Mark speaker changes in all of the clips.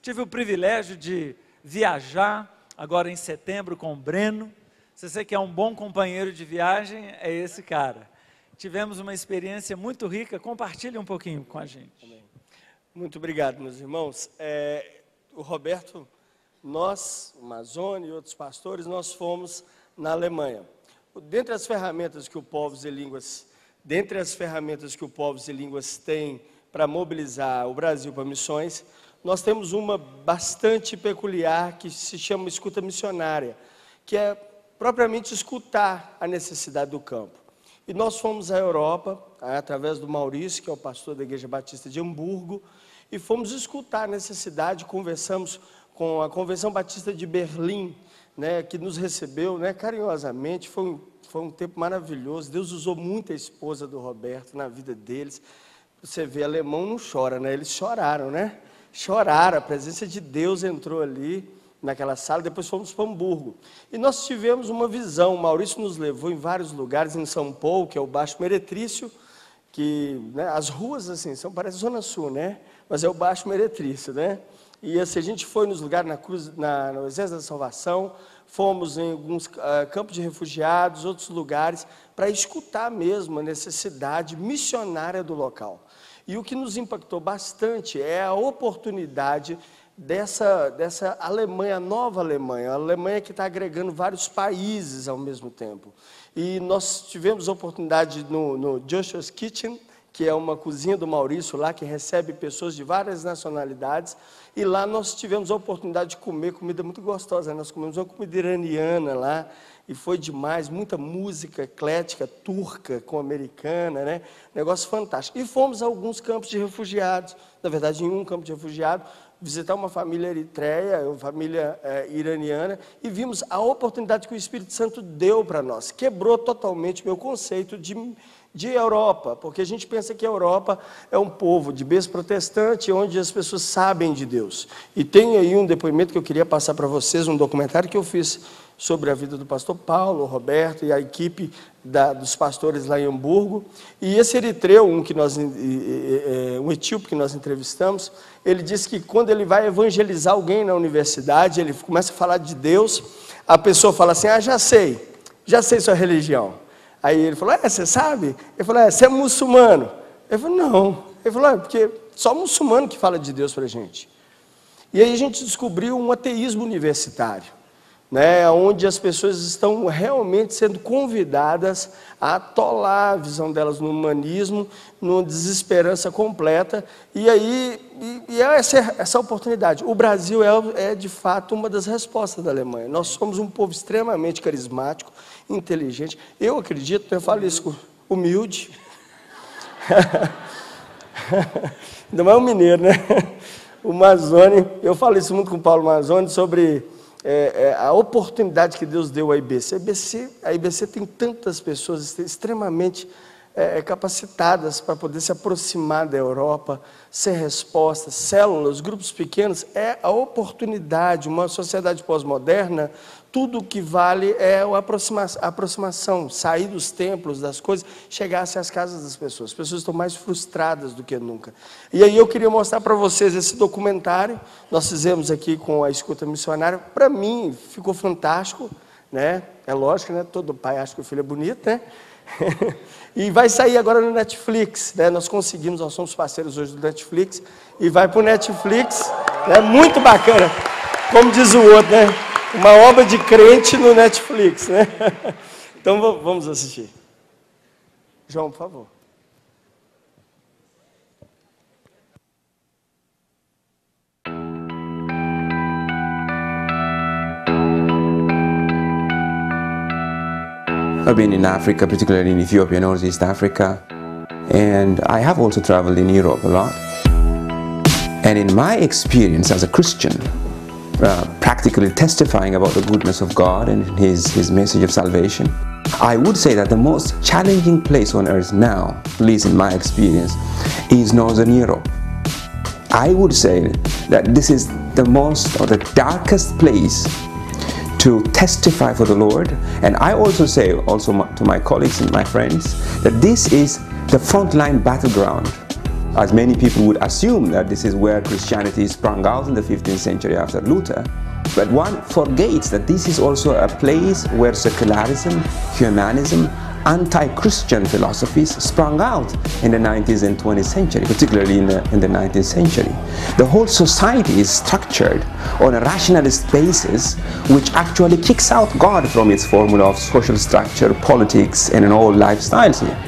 Speaker 1: Tive o privilégio de viajar agora em setembro com o Breno. Se você quer é um bom companheiro de viagem, é esse cara. Tivemos uma experiência
Speaker 2: muito rica. Compartilhe um pouquinho com a gente. Muito obrigado, meus irmãos. É, o Roberto, nós, o Mazone e outros pastores, nós fomos na Alemanha. Dentre as ferramentas que o Povos e Línguas, dentre as ferramentas que o Povos e Línguas tem para mobilizar o Brasil para missões, nós temos uma bastante peculiar que se chama escuta missionária, que é propriamente escutar a necessidade do campo. E nós fomos à Europa, através do Maurício, que é o pastor da Igreja Batista de Hamburgo, e fomos escutar a necessidade, conversamos com a Convenção Batista de Berlim, né, que nos recebeu né, carinhosamente, foi um, foi um tempo maravilhoso, Deus usou muito a esposa do Roberto na vida deles, você vê, alemão não chora, né? Eles choraram, né? choraram, a presença de Deus entrou ali naquela sala, depois fomos para Hamburgo. E nós tivemos uma visão, o Maurício nos levou em vários lugares, em São Paulo, que é o Baixo Meretrício, que né, as ruas assim, são, parece Zona Sul, né? Mas é o Baixo Meretrício, né? E assim, a gente foi nos lugares, na cruz, na, no Exército da Salvação, fomos em alguns uh, campos de refugiados, outros lugares, para escutar mesmo a necessidade missionária do local. E o que nos impactou bastante é a oportunidade dessa, dessa Alemanha, nova Alemanha, a Alemanha que está agregando vários países ao mesmo tempo. E nós tivemos a oportunidade no, no Joshua's Kitchen, que é uma cozinha do Maurício lá, que recebe pessoas de várias nacionalidades. E lá nós tivemos a oportunidade de comer comida muito gostosa. Né? Nós comemos uma comida iraniana lá, e foi demais, muita música eclética turca com americana, né? Negócio fantástico. E fomos a alguns campos de refugiados, na verdade, em um campo de refugiados, visitar uma família eritreia, uma família é, iraniana, e vimos a oportunidade que o Espírito Santo deu para nós. Quebrou totalmente o meu conceito de, de Europa, porque a gente pensa que a Europa é um povo de berço protestante, onde as pessoas sabem de Deus. E tem aí um depoimento que eu queria passar para vocês, um documentário que eu fiz sobre a vida do pastor Paulo, Roberto e a equipe da, dos pastores lá em Hamburgo. E esse eritreu, um, que nós, é, um etíope que nós entrevistamos, ele disse que quando ele vai evangelizar alguém na universidade, ele começa a falar de Deus, a pessoa fala assim: Ah, já sei, já sei sua religião. Aí ele falou: É, você sabe? Ele falou: É, você é muçulmano. Ele falou: Não. Ele falou: É, porque só muçulmano que fala de Deus para a gente. E aí a gente descobriu um ateísmo universitário né, onde as pessoas estão realmente sendo convidadas a atolar a visão delas no humanismo, numa desesperança completa, e aí e, e é essa, essa oportunidade. O Brasil é, é, de fato, uma das respostas da Alemanha. Nós somos um povo extremamente carismático, inteligente, eu acredito, eu falo isso, com humilde, ainda mais o mineiro, né? O Mazone, eu falo isso muito com o Paulo Mazone sobre é, é, a oportunidade que Deus deu à IBC. A IBC, a IBC tem tantas pessoas extremamente é, é, capacitadas para poder se aproximar da Europa, ser resposta, células, grupos pequenos, é a oportunidade, uma sociedade pós-moderna tudo que vale é a aproximação, aproximação, sair dos templos, das coisas, chegar-se às casas das pessoas. As pessoas estão mais frustradas do que nunca. E aí eu queria mostrar para vocês esse documentário, nós fizemos aqui com a escuta missionária. Para mim, ficou fantástico, né? É lógico, né? Todo pai acha que o filho é bonito, né? e vai sair agora no Netflix, né? Nós conseguimos, nós somos parceiros hoje do Netflix, e vai para o Netflix, é né? muito bacana, como diz o outro, né? uma obra de crente no Netflix, né? Então vamos assistir. João, por favor.
Speaker 3: I've been in Africa, particularly in Ethiopia, Northeast Africa, and I have also traveled in Europe a lot. And in my experience as a Christian, uh, practically testifying about the goodness of God and his, his message of salvation. I would say that the most challenging place on earth now, at least in my experience, is Northern Europe. I would say that this is the most or the darkest place to testify for the Lord. And I also say also to my colleagues and my friends that this is the frontline battleground. As many people would assume that this is where Christianity sprang out in the 15th century after Luther, but one forgets that this is also a place where secularism, humanism, anti-Christian philosophies sprung out in the 19th and 20th century, particularly in the, in the 19th century. The whole society is structured on a rationalist basis which actually kicks out God from its formula of social structure, politics, and in all lifestyles here.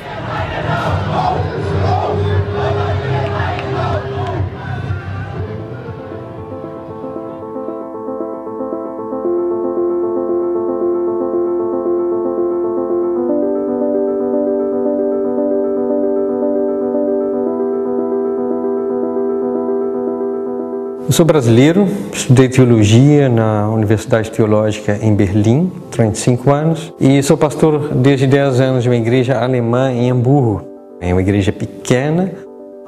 Speaker 2: Eu sou
Speaker 4: brasileiro, estudei teologia na Universidade Teológica em Berlim 35 anos e sou pastor desde 10 anos de uma igreja alemã em Hamburgo. É uma igreja pequena,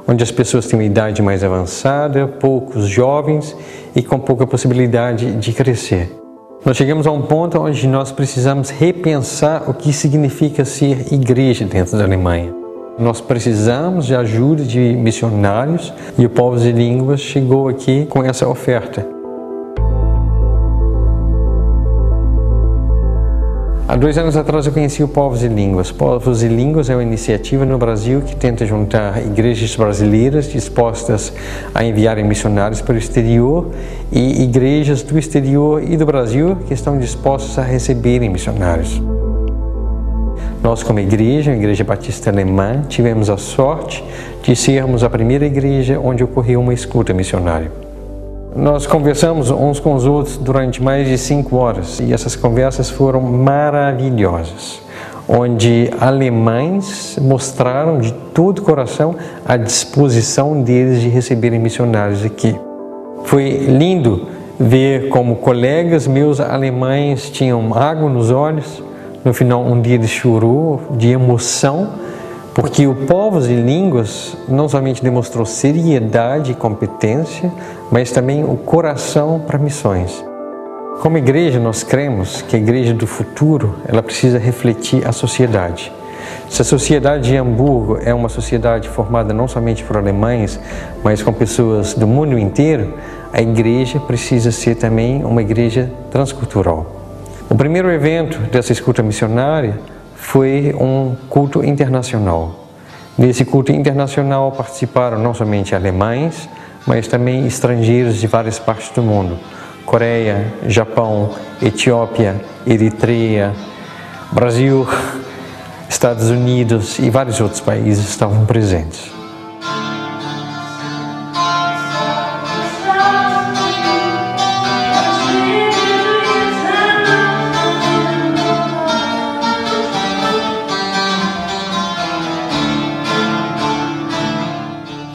Speaker 4: onde as pessoas têm uma idade mais avançada, poucos jovens e com pouca possibilidade de crescer. Nós chegamos a um ponto onde nós precisamos repensar o que significa ser igreja dentro da Alemanha. Nós precisamos de ajuda de missionários e o Povos e Línguas chegou aqui com essa oferta. Há dois anos atrás eu conheci o Povos e Línguas. Povos e Línguas é uma iniciativa no Brasil que tenta juntar igrejas brasileiras dispostas a enviarem missionários para o exterior e igrejas do exterior e do Brasil que estão dispostas a receberem missionários. Nós, como igreja, a Igreja Batista Alemã, tivemos a sorte de sermos a primeira igreja onde ocorreu uma escuta missionária. Nós conversamos uns com os outros durante mais de cinco horas e essas conversas foram maravilhosas, onde alemães mostraram de todo o coração a disposição deles de receberem missionários aqui. Foi lindo ver como colegas meus alemães tinham água nos olhos no final um dia de choro, de emoção, porque o Povos e Línguas não somente demonstrou seriedade e competência, mas também o coração para missões. Como igreja, nós cremos que a igreja do futuro, ela precisa refletir a sociedade. Se a sociedade de Hamburgo é uma sociedade formada não somente por alemães, mas com pessoas do mundo inteiro, a igreja precisa ser também uma igreja transcultural. O primeiro evento dessa escuta missionária foi um culto internacional. Nesse culto internacional participaram não somente alemães, mas também estrangeiros de várias partes do mundo. Coreia, Japão, Etiópia, Eritreia, Brasil, Estados Unidos e vários outros países estavam presentes.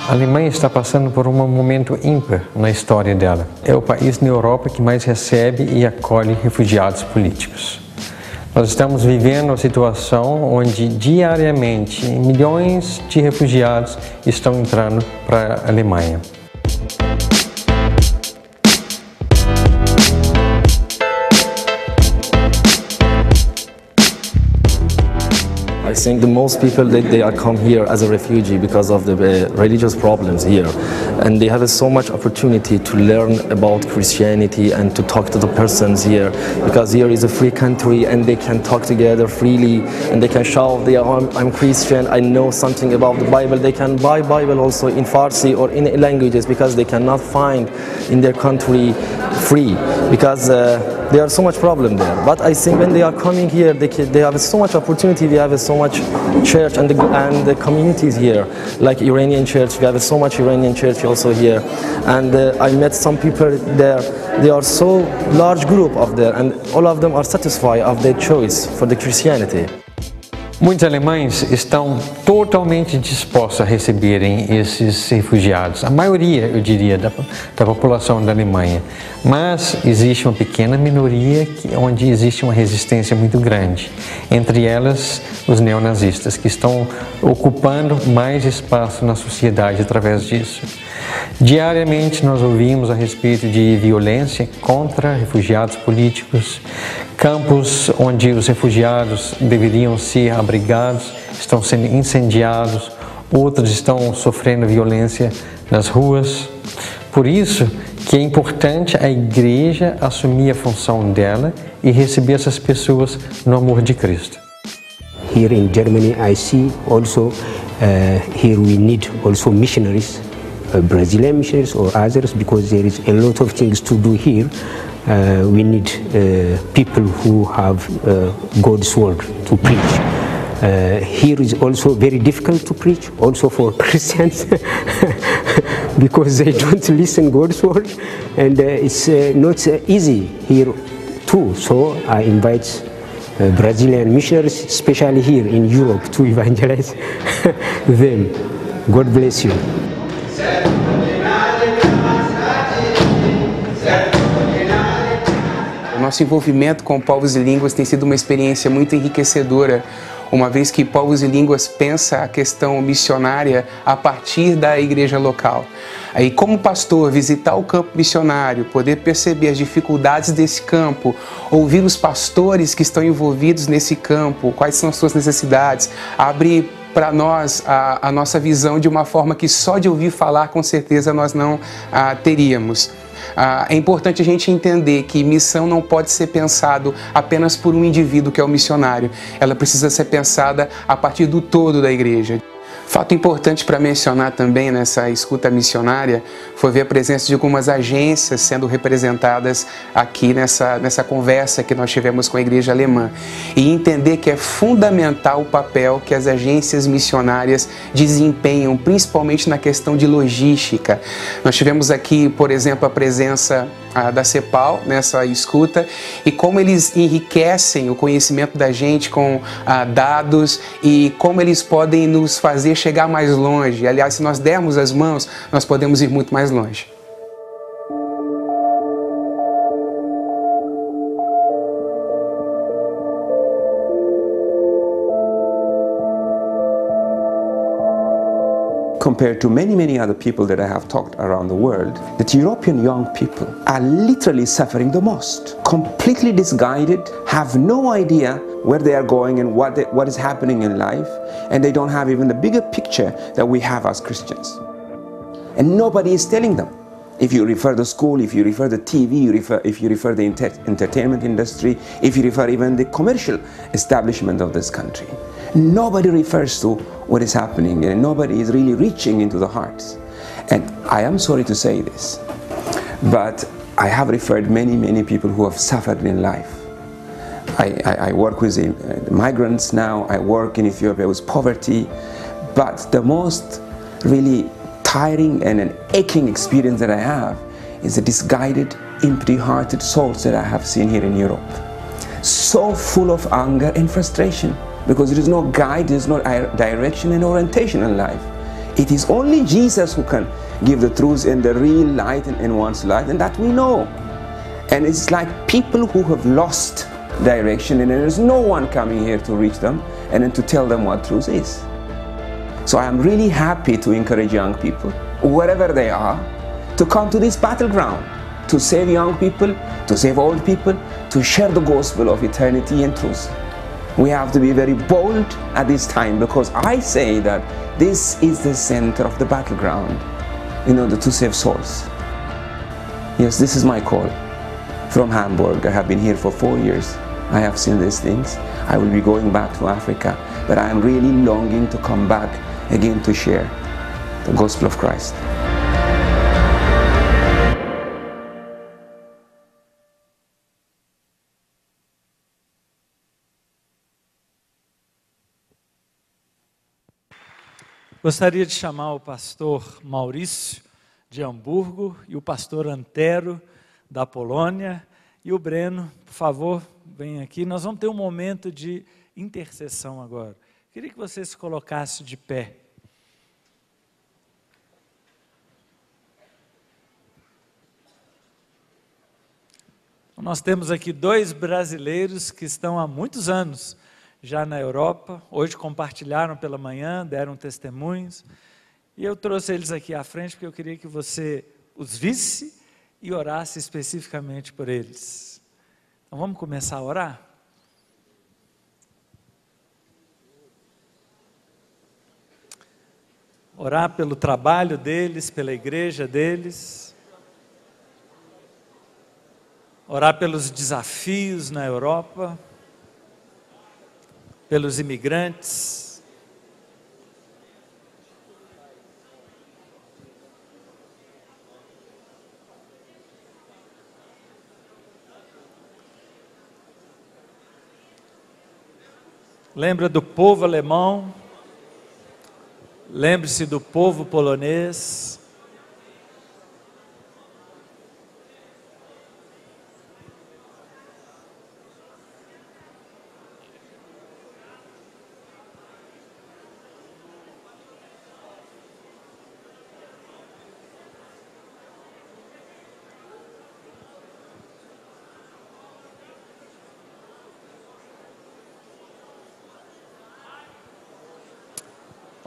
Speaker 4: A Alemanha está passando por um momento ímpar na história dela. É o país na Europa que mais recebe e acolhe refugiados políticos. Nós estamos vivendo uma situação onde diariamente milhões de refugiados estão entrando para a Alemanha. I think the most people that they are come here as a refugee because of the uh, religious problems here, and they have so much opportunity to learn about Christianity and to talk to the persons here because here is a free country and they can talk together freely and they can shout they are I'm, I'm Christian I know something about the Bible they can buy Bible also in Farsi or in languages because they cannot find in their country free because. Uh, there are so much problem there. But I think when they are coming here, they, they have so much opportunity. We have so much church and the, and the communities here, like Iranian church. We have so much Iranian church also here. And uh, I met some people there. They are so large group of there, and all of them are satisfied of their choice for the Christianity. Muitos alemães estão totalmente dispostos a receberem esses refugiados, a maioria, eu diria, da, da população da Alemanha. Mas existe uma pequena minoria que, onde existe uma resistência muito grande, entre elas os neonazistas, que estão ocupando mais espaço na sociedade através disso. Diariamente nós ouvimos a respeito de violência contra refugiados políticos, Campos onde os refugiados deveriam ser abrigados estão sendo incendiados, outros estão sofrendo violência nas ruas. Por isso que é importante a igreja assumir a função dela e receber essas pessoas no amor de Cristo.
Speaker 3: Here in Germany I see also uh, here we need also missionaries, uh, Brazilian missionaries or others because there is a lot of things to do here uh, we need uh, people who have uh, God's word to preach. Uh, here is also very difficult to preach, also for Christians, because they don't listen God's word, and uh, it's uh, not easy here too. So I invite Brazilian missionaries, especially here in Europe, to evangelize them. God bless you.
Speaker 5: nosso envolvimento com povos e línguas tem sido uma experiência muito enriquecedora, uma vez que Povos e Línguas pensa a questão missionária a partir da igreja local. Aí, como pastor, visitar o campo missionário, poder perceber as dificuldades desse campo, ouvir os pastores que estão envolvidos nesse campo, quais são as suas necessidades, abrir para nós a, a, nossa visão de uma forma que só de ouvir falar com certeza nós não a, ah, teríamos. Ah, é importante a gente entender que missão não pode ser pensado apenas por um indivíduo que é o missionário. Ela precisa ser pensada a partir do todo da igreja. Fato importante para mencionar também nessa escuta missionária foi ver a presença de algumas agências sendo representadas aqui nessa, nessa conversa que nós tivemos com a igreja alemã e entender que é fundamental o papel que as agências missionárias desempenham, principalmente na questão de logística. Nós tivemos aqui, por exemplo, a presença da CEPAL nessa escuta e como eles enriquecem o conhecimento da gente com ah, dados e como eles podem nos fazer chegar mais longe. Aliás, se nós dermos as mãos, nós podemos ir muito mais longe.
Speaker 3: compared to many, many other people that I have talked around the world, that European young people are literally suffering the most. Completely disguided, have no idea where they are going and what, they, what is happening in life, and they don't have even the bigger picture that we have as Christians. And nobody is telling them. If you refer the school, if you refer the TV, you refer, if you refer the entertainment industry, if you refer even the commercial establishment of this country, nobody refers to what is happening and nobody is really reaching into the hearts. And I am sorry to say this, but I have referred many, many people who have suffered in life. I, I, I work with the uh, migrants now, I work in Ethiopia with poverty, but the most really tiring and an aching experience that I have is the misguided, empty-hearted souls that I have seen here in Europe. So full of anger and frustration because there is no guide, there is no direction and orientation in life. It is only Jesus who can give the truth and the real light in, in one's life, and that we know. And it's like people who have lost direction, and there is no one coming here to reach them and then to tell them what truth is. So I am really happy to encourage young people, wherever they are, to come to this battleground to save young people, to save old people, to share the gospel of eternity and truth we have to be very bold at this time because I say that this is the center of the battleground in order to save souls. Yes, this is my call from Hamburg. I have been here for four years. I have seen these things. I will be going back to Africa, but I am really longing to come back again to share the gospel of Christ.
Speaker 1: Gostaria de chamar o pastor Maurício de Hamburgo e o pastor Antero da Polônia e o Breno, por favor, vem aqui. Nós vamos ter um momento de intercessão agora. Queria que você se colocasse de pé. Nós temos aqui dois brasileiros que estão há muitos anos já na Europa. Hoje compartilharam pela manhã, deram testemunhos. E eu trouxe eles aqui à frente porque eu queria que você os visse e orasse especificamente por eles. Então vamos começar a orar? Orar pelo trabalho deles, pela igreja deles. Orar pelos desafios na Europa pelos imigrantes. Lembra do povo alemão? Lembre-se do povo polonês.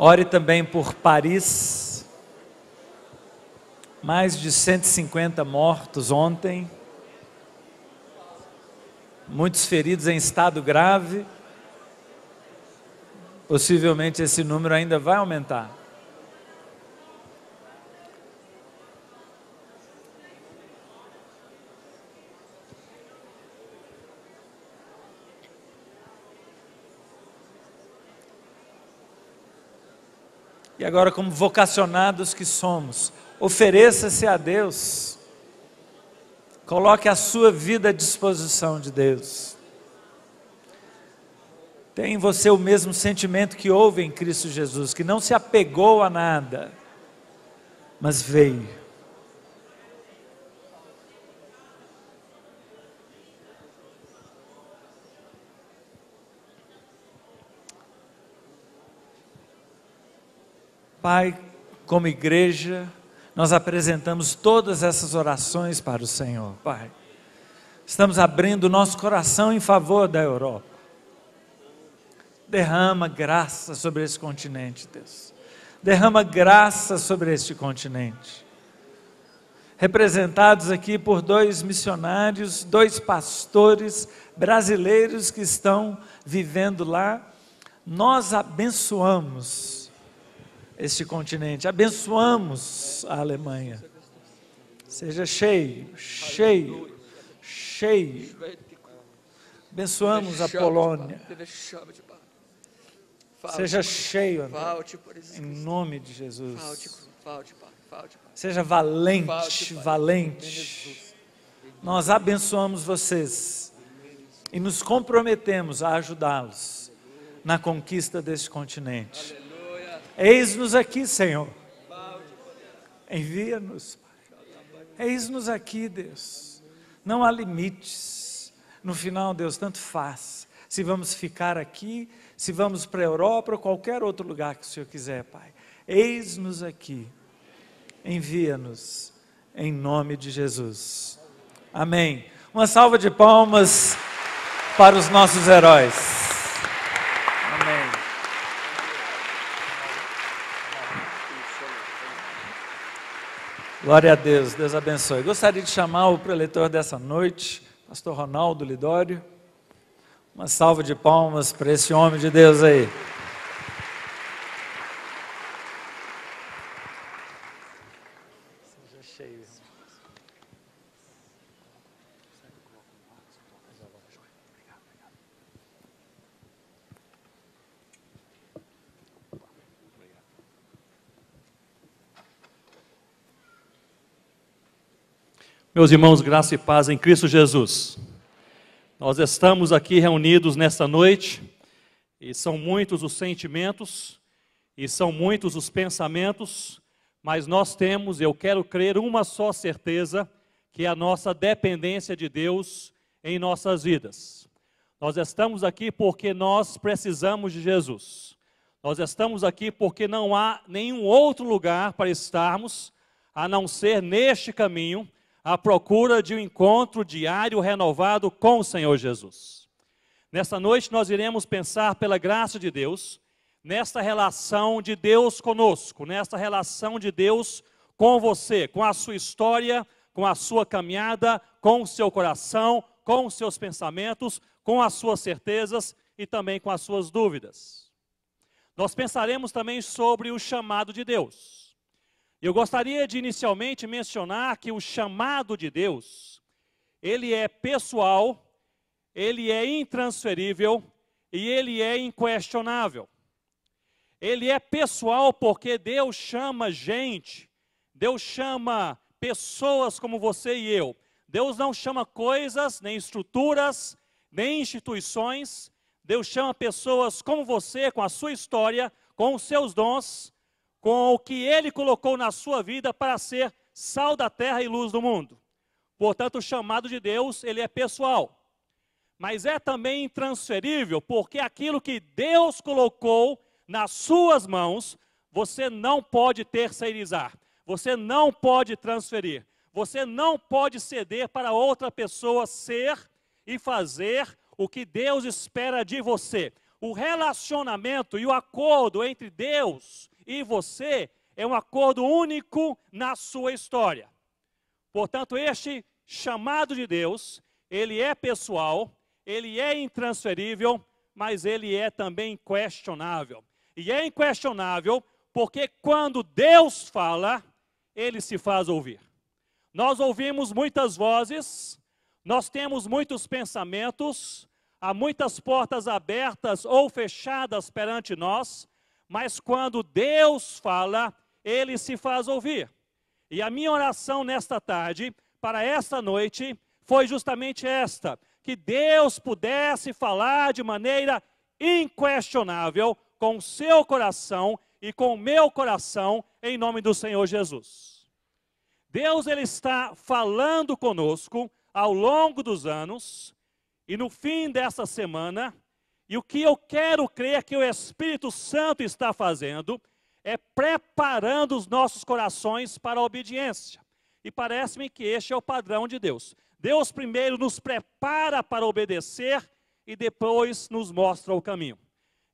Speaker 1: Ore também por Paris. Mais de 150 mortos ontem. Muitos feridos em estado grave. Possivelmente esse número ainda vai aumentar. E agora, como vocacionados que somos, ofereça-se a Deus. Coloque a sua vida à disposição de Deus. Tem em você o mesmo sentimento que houve em Cristo Jesus, que não se apegou a nada, mas veio Pai, como igreja, nós apresentamos todas essas orações para o Senhor, Pai. Estamos abrindo nosso coração em favor da Europa. Derrama graça sobre esse continente, Deus. Derrama graça sobre este continente. Representados aqui por dois missionários, dois pastores brasileiros que estão vivendo lá, nós abençoamos este continente. Abençoamos a Alemanha. Seja cheio, cheio, cheio. Abençoamos a Polônia. Seja cheio, André, em nome de Jesus. Seja valente, valente. Nós abençoamos vocês e nos comprometemos a ajudá-los na conquista deste continente. Eis-nos aqui, Senhor. Envia-nos, Pai. Eis-nos aqui, Deus. Não há limites. No final, Deus, tanto faz. Se vamos ficar aqui, se vamos para a Europa ou qualquer outro lugar que o Senhor quiser, Pai. Eis-nos aqui. Envia-nos em nome de Jesus. Amém. Uma salva de palmas para os nossos heróis. Glória a Deus, Deus abençoe. Gostaria de chamar o preletor dessa noite, pastor Ronaldo Lidório. Uma salva de palmas para esse homem de Deus aí.
Speaker 6: Meus irmãos, graça e paz em Cristo Jesus. Nós estamos aqui reunidos nesta noite e são muitos os sentimentos e são muitos os pensamentos, mas nós temos, eu quero crer, uma só certeza, que é a nossa dependência de Deus em nossas vidas. Nós estamos aqui porque nós precisamos de Jesus. Nós estamos aqui porque não há nenhum outro lugar para estarmos a não ser neste caminho à procura de um encontro diário renovado com o Senhor Jesus. Nesta noite nós iremos pensar pela graça de Deus, nesta relação de Deus conosco, nesta relação de Deus com você, com a sua história, com a sua caminhada, com o seu coração, com os seus pensamentos, com as suas certezas e também com as suas dúvidas. Nós pensaremos também sobre o chamado de Deus. Eu gostaria de inicialmente mencionar que o chamado de Deus, ele é pessoal, ele é intransferível e ele é inquestionável. Ele é pessoal porque Deus chama gente, Deus chama pessoas como você e eu. Deus não chama coisas, nem estruturas, nem instituições. Deus chama pessoas como você, com a sua história, com os seus dons, com o que ele colocou na sua vida para ser sal da terra e luz do mundo. Portanto, o chamado de Deus, ele é pessoal, mas é também intransferível, porque aquilo que Deus colocou nas suas mãos, você não pode terceirizar, você não pode transferir, você não pode ceder para outra pessoa ser e fazer o que Deus espera de você. O relacionamento e o acordo entre Deus e você é um acordo único na sua história. Portanto, este chamado de Deus, ele é pessoal, ele é intransferível, mas ele é também questionável. E é inquestionável porque quando Deus fala, ele se faz ouvir. Nós ouvimos muitas vozes, nós temos muitos pensamentos, há muitas portas abertas ou fechadas perante nós, mas quando Deus fala, ele se faz ouvir. E a minha oração nesta tarde, para esta noite, foi justamente esta: que Deus pudesse falar de maneira inquestionável com o seu coração e com o meu coração, em nome do Senhor Jesus. Deus ele está falando conosco ao longo dos anos, e no fim dessa semana, e o que eu quero crer que o Espírito Santo está fazendo é preparando os nossos corações para a obediência. E parece-me que este é o padrão de Deus. Deus primeiro nos prepara para obedecer e depois nos mostra o caminho.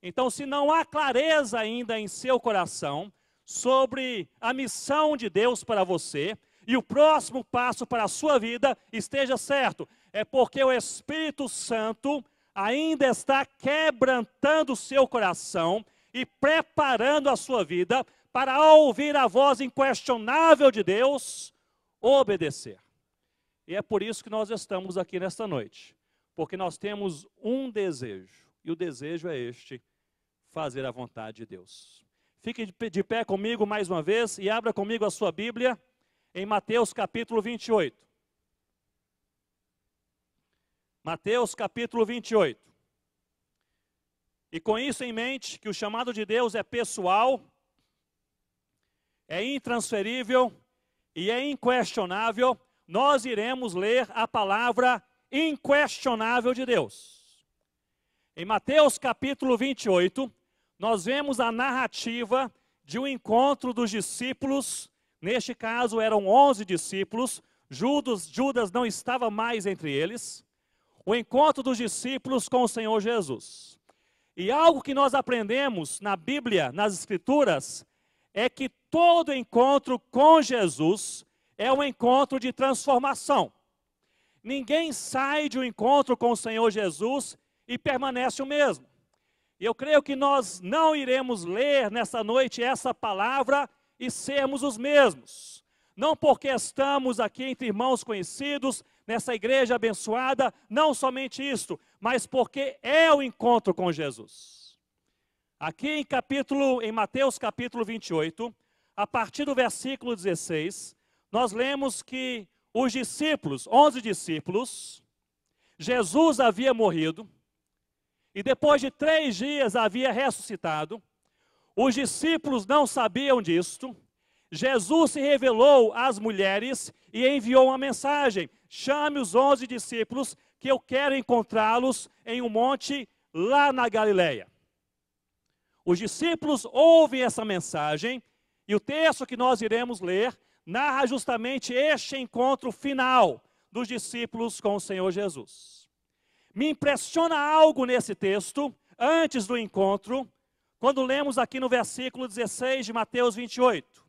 Speaker 6: Então, se não há clareza ainda em seu coração sobre a missão de Deus para você e o próximo passo para a sua vida, esteja certo, é porque o Espírito Santo ainda está quebrantando o seu coração e preparando a sua vida para, ouvir a voz inquestionável de Deus, obedecer. E é por isso que nós estamos aqui nesta noite, porque nós temos um desejo, e o desejo é este: fazer a vontade de Deus. Fique de pé comigo mais uma vez e abra comigo a sua Bíblia em Mateus capítulo 28. Mateus capítulo 28. E com isso em mente, que o chamado de Deus é pessoal, é intransferível e é inquestionável, nós iremos ler a palavra inquestionável de Deus. Em Mateus capítulo 28, nós vemos a narrativa de um encontro dos discípulos, neste caso eram 11 discípulos, Judas, Judas não estava mais entre eles, o encontro dos discípulos com o Senhor Jesus. E algo que nós aprendemos na Bíblia, nas Escrituras, é que todo encontro com Jesus é um encontro de transformação. Ninguém sai de um encontro com o Senhor Jesus e permanece o mesmo. E eu creio que nós não iremos ler nessa noite essa palavra e sermos os mesmos não porque estamos aqui entre irmãos conhecidos, nessa igreja abençoada, não somente isto, mas porque é o encontro com Jesus. Aqui em capítulo, em Mateus capítulo 28, a partir do versículo 16, nós lemos que os discípulos, 11 discípulos, Jesus havia morrido e depois de três dias havia ressuscitado. Os discípulos não sabiam disto, Jesus se revelou às mulheres e enviou uma mensagem: chame os onze discípulos, que eu quero encontrá-los em um monte lá na Galileia. Os discípulos ouvem essa mensagem e o texto que nós iremos ler narra justamente este encontro final dos discípulos com o Senhor Jesus. Me impressiona algo nesse texto, antes do encontro, quando lemos aqui no versículo 16 de Mateus 28.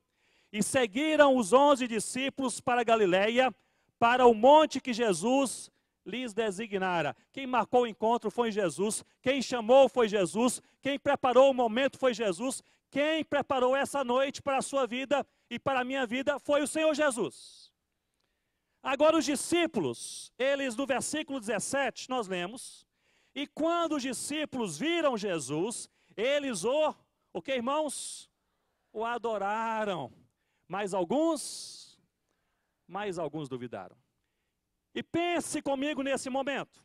Speaker 6: E seguiram os onze discípulos para Galiléia, para o monte que Jesus lhes designara. Quem marcou o encontro foi Jesus, quem chamou foi Jesus, quem preparou o momento foi Jesus, quem preparou essa noite para a sua vida e para a minha vida foi o Senhor Jesus. Agora os discípulos, eles no versículo 17 nós lemos, e quando os discípulos viram Jesus, eles o, o que irmãos? O adoraram. Mas alguns, mais alguns duvidaram. E pense comigo nesse momento.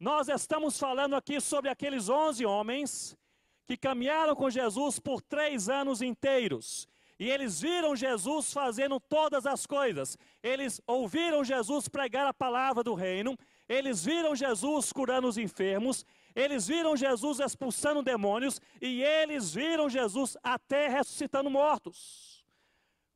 Speaker 6: Nós estamos falando aqui sobre aqueles 11 homens que caminharam com Jesus por três anos inteiros. E eles viram Jesus fazendo todas as coisas. Eles ouviram Jesus pregar a palavra do reino. Eles viram Jesus curando os enfermos. Eles viram Jesus expulsando demônios. E eles viram Jesus até ressuscitando mortos.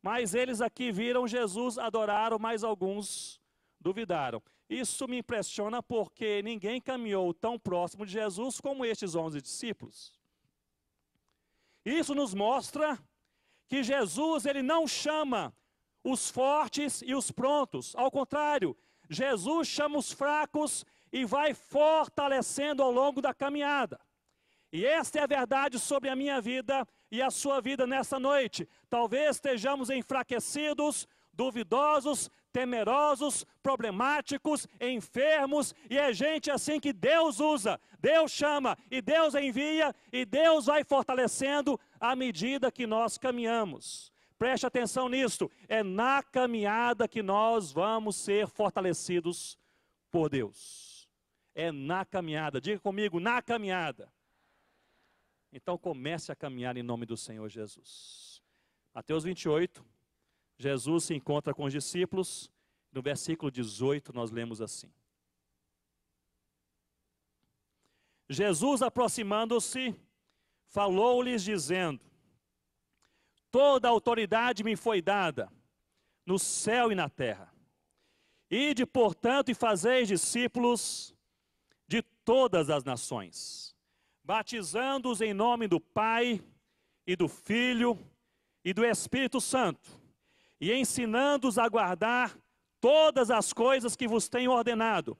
Speaker 6: Mas eles aqui viram Jesus, adoraram, mas alguns duvidaram. Isso me impressiona porque ninguém caminhou tão próximo de Jesus como estes onze discípulos. Isso nos mostra que Jesus ele não chama os fortes e os prontos. Ao contrário, Jesus chama os fracos e vai fortalecendo ao longo da caminhada. E esta é a verdade sobre a minha vida e a sua vida nessa noite. Talvez estejamos enfraquecidos, duvidosos, temerosos, problemáticos, enfermos, e é gente assim que Deus usa, Deus chama, e Deus envia, e Deus vai fortalecendo à medida que nós caminhamos. Preste atenção nisto, é na caminhada que nós vamos ser fortalecidos por Deus. É na caminhada, diga comigo, na caminhada. Então comece a caminhar em nome do Senhor Jesus. Mateus 28, Jesus se encontra com os discípulos. No versículo 18, nós lemos assim: Jesus, aproximando-se, falou-lhes, dizendo: Toda autoridade me foi dada, no céu e na terra. Ide, portanto, e fazeis discípulos de todas as nações batizando-os em nome do Pai e do Filho e do Espírito Santo, e ensinando-os a guardar todas as coisas que vos tenho ordenado.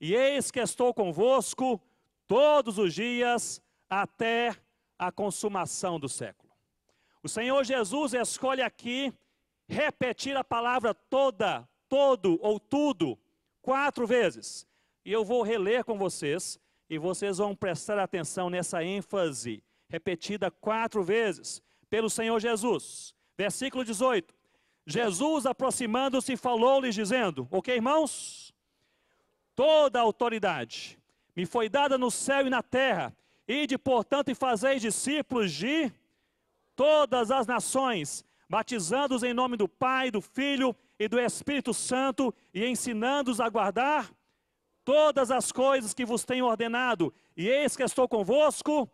Speaker 6: E eis que estou convosco todos os dias até a consumação do século. O Senhor Jesus escolhe aqui repetir a palavra toda, todo ou tudo, quatro vezes. E eu vou reler com vocês e vocês vão prestar atenção nessa ênfase repetida quatro vezes pelo Senhor Jesus. Versículo 18. Jesus, aproximando-se, falou-lhes, dizendo: Ok, irmãos? Toda a autoridade me foi dada no céu e na terra. Ide, portanto, e fazeis discípulos de todas as nações, batizando-os em nome do Pai, do Filho e do Espírito Santo, e ensinando-os a guardar todas as coisas que vos tenho ordenado, e eis que estou convosco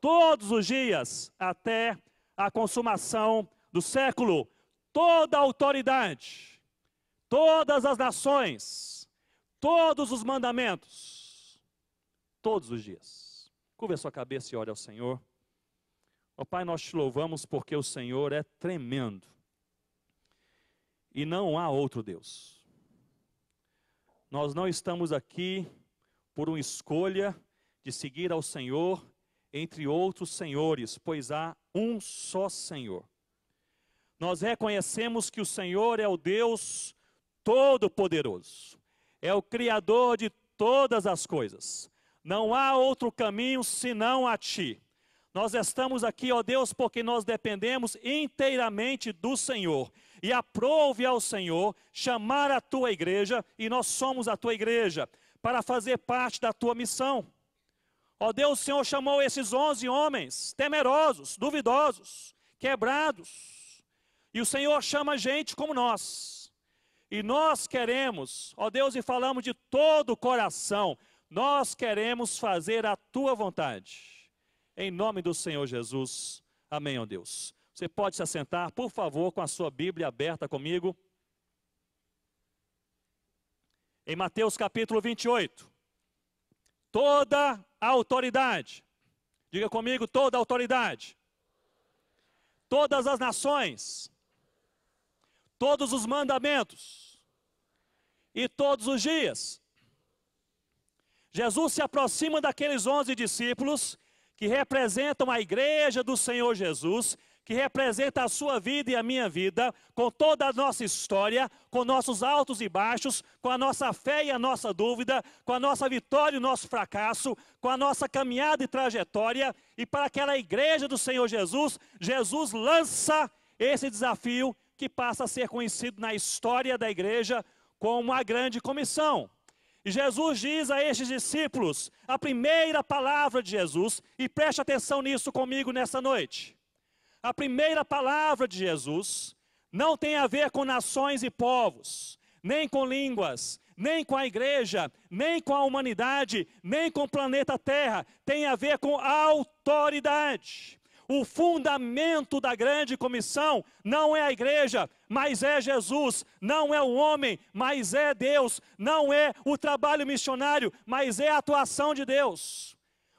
Speaker 6: todos os dias, até a consumação do século. Toda autoridade, todas as nações, todos os mandamentos, todos os dias. Curva a sua cabeça e olha ao Senhor. Ó oh, Pai, nós te louvamos porque o Senhor é tremendo. E não há outro Deus. Nós não estamos aqui por uma escolha de seguir ao Senhor entre outros senhores, pois há um só Senhor. Nós reconhecemos que o Senhor é o Deus Todo-Poderoso, é o Criador de todas as coisas. Não há outro caminho senão a Ti. Nós estamos aqui, ó Deus, porque nós dependemos inteiramente do Senhor e aprove ao Senhor chamar a tua igreja, e nós somos a tua igreja, para fazer parte da tua missão. Ó Deus, o Senhor chamou esses onze homens, temerosos, duvidosos, quebrados, e o Senhor chama gente como nós. E nós queremos, ó Deus, e falamos de todo o coração, nós queremos fazer a tua vontade. Em nome do Senhor Jesus. Amém, ó Deus. Você pode se assentar, por favor, com a sua Bíblia aberta comigo. Em Mateus capítulo 28. Toda a autoridade. Diga comigo, toda a autoridade. Todas as nações. Todos os mandamentos. E todos os dias. Jesus se aproxima daqueles onze discípulos que representam a igreja do Senhor Jesus que representa a sua vida e a minha vida, com toda a nossa história, com nossos altos e baixos, com a nossa fé e a nossa dúvida, com a nossa vitória e o nosso fracasso, com a nossa caminhada e trajetória, e para aquela igreja do Senhor Jesus, Jesus lança esse desafio que passa a ser conhecido na história da igreja como a grande comissão. E Jesus diz a estes discípulos, a primeira palavra de Jesus, e preste atenção nisso comigo nessa noite. A primeira palavra de Jesus não tem a ver com nações e povos, nem com línguas, nem com a igreja, nem com a humanidade, nem com o planeta Terra. Tem a ver com a autoridade. O fundamento da grande comissão não é a igreja, mas é Jesus, não é o homem, mas é Deus, não é o trabalho missionário, mas é a atuação de Deus.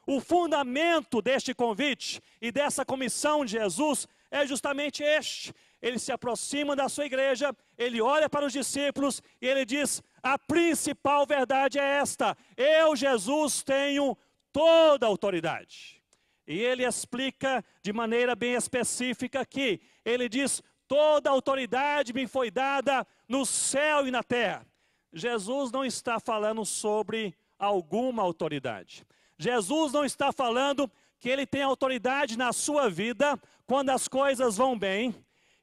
Speaker 6: O fundamento deste convite e dessa comissão de Jesus é justamente este. Ele se aproxima da sua igreja, ele olha para os discípulos e ele diz: a principal verdade é esta: eu, Jesus, tenho toda a autoridade. E ele explica de maneira bem específica aqui. Ele diz: toda a autoridade me foi dada no céu e na terra. Jesus não está falando sobre alguma autoridade. Jesus não está falando que ele tem autoridade na sua vida quando as coisas vão bem,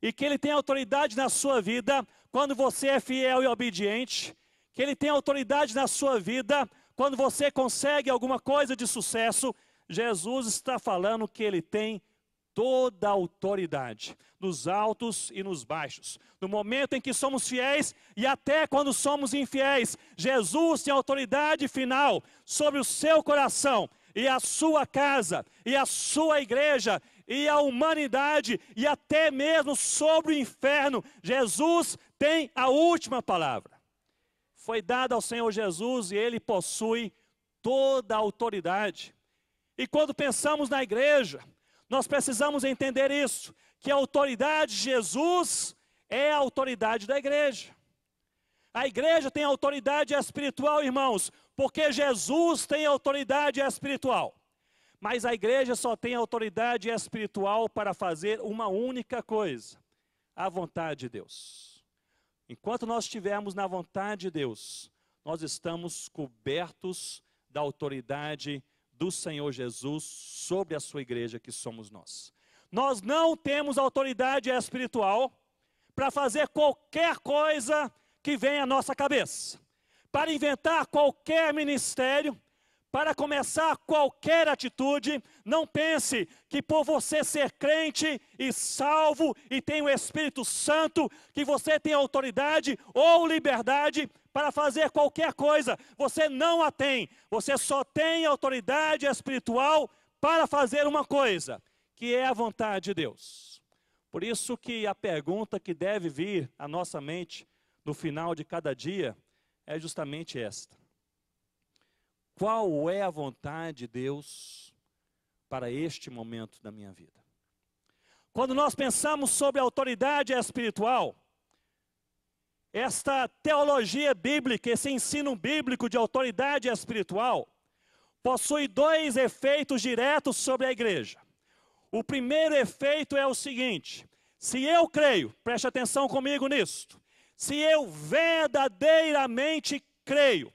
Speaker 6: e que ele tem autoridade na sua vida quando você é fiel e obediente, que ele tem autoridade na sua vida quando você consegue alguma coisa de sucesso. Jesus está falando que ele tem toda a autoridade nos altos e nos baixos, no momento em que somos fiéis e até quando somos infiéis. Jesus tem autoridade final sobre o seu coração e a sua casa e a sua igreja e a humanidade e até mesmo sobre o inferno. Jesus tem a última palavra. Foi dada ao Senhor Jesus e ele possui toda a autoridade. E quando pensamos na igreja, nós precisamos entender isso que a autoridade de Jesus é a autoridade da igreja. A igreja tem autoridade espiritual, irmãos, porque Jesus tem autoridade espiritual. Mas a igreja só tem autoridade espiritual para fazer uma única coisa: a vontade de Deus. Enquanto nós estivermos na vontade de Deus, nós estamos cobertos da autoridade do Senhor Jesus sobre a sua igreja que somos nós. Nós não temos autoridade espiritual para fazer qualquer coisa que venha à nossa cabeça, para inventar qualquer ministério, para começar qualquer atitude. Não pense que por você ser crente e salvo e tem o Espírito Santo, que você tem autoridade ou liberdade para fazer qualquer coisa. Você não a tem. Você só tem autoridade espiritual para fazer uma coisa que é a vontade de Deus. Por isso que a pergunta que deve vir à nossa mente no final de cada dia é justamente esta: Qual é a vontade de Deus para este momento da minha vida? Quando nós pensamos sobre a autoridade espiritual, esta teologia bíblica, esse ensino bíblico de autoridade espiritual, possui dois efeitos diretos sobre a igreja. O primeiro efeito é o seguinte: se eu creio, preste atenção comigo nisto, se eu verdadeiramente creio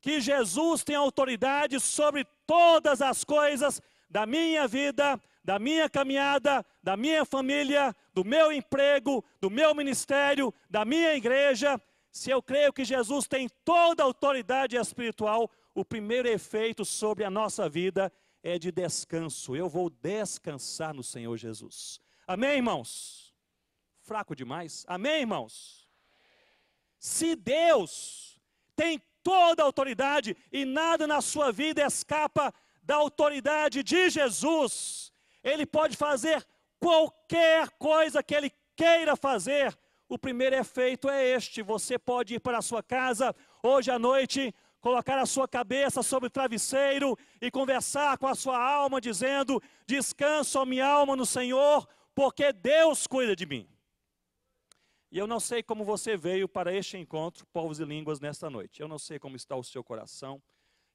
Speaker 6: que Jesus tem autoridade sobre todas as coisas da minha vida, da minha caminhada, da minha família, do meu emprego, do meu ministério, da minha igreja, se eu creio que Jesus tem toda a autoridade espiritual, o primeiro efeito sobre a nossa vida é de descanso. Eu vou descansar no Senhor Jesus. Amém, irmãos? Fraco demais? Amém, irmãos? Se Deus tem toda a autoridade e nada na sua vida escapa da autoridade de Jesus, ele pode fazer qualquer coisa que ele queira fazer. O primeiro efeito é este: você pode ir para a sua casa hoje à noite colocar a sua cabeça sobre o travesseiro e conversar com a sua alma, dizendo: Descanso a minha alma no Senhor, porque Deus cuida de mim. E eu não sei como você veio para este encontro, povos e línguas, nesta noite. Eu não sei como está o seu coração,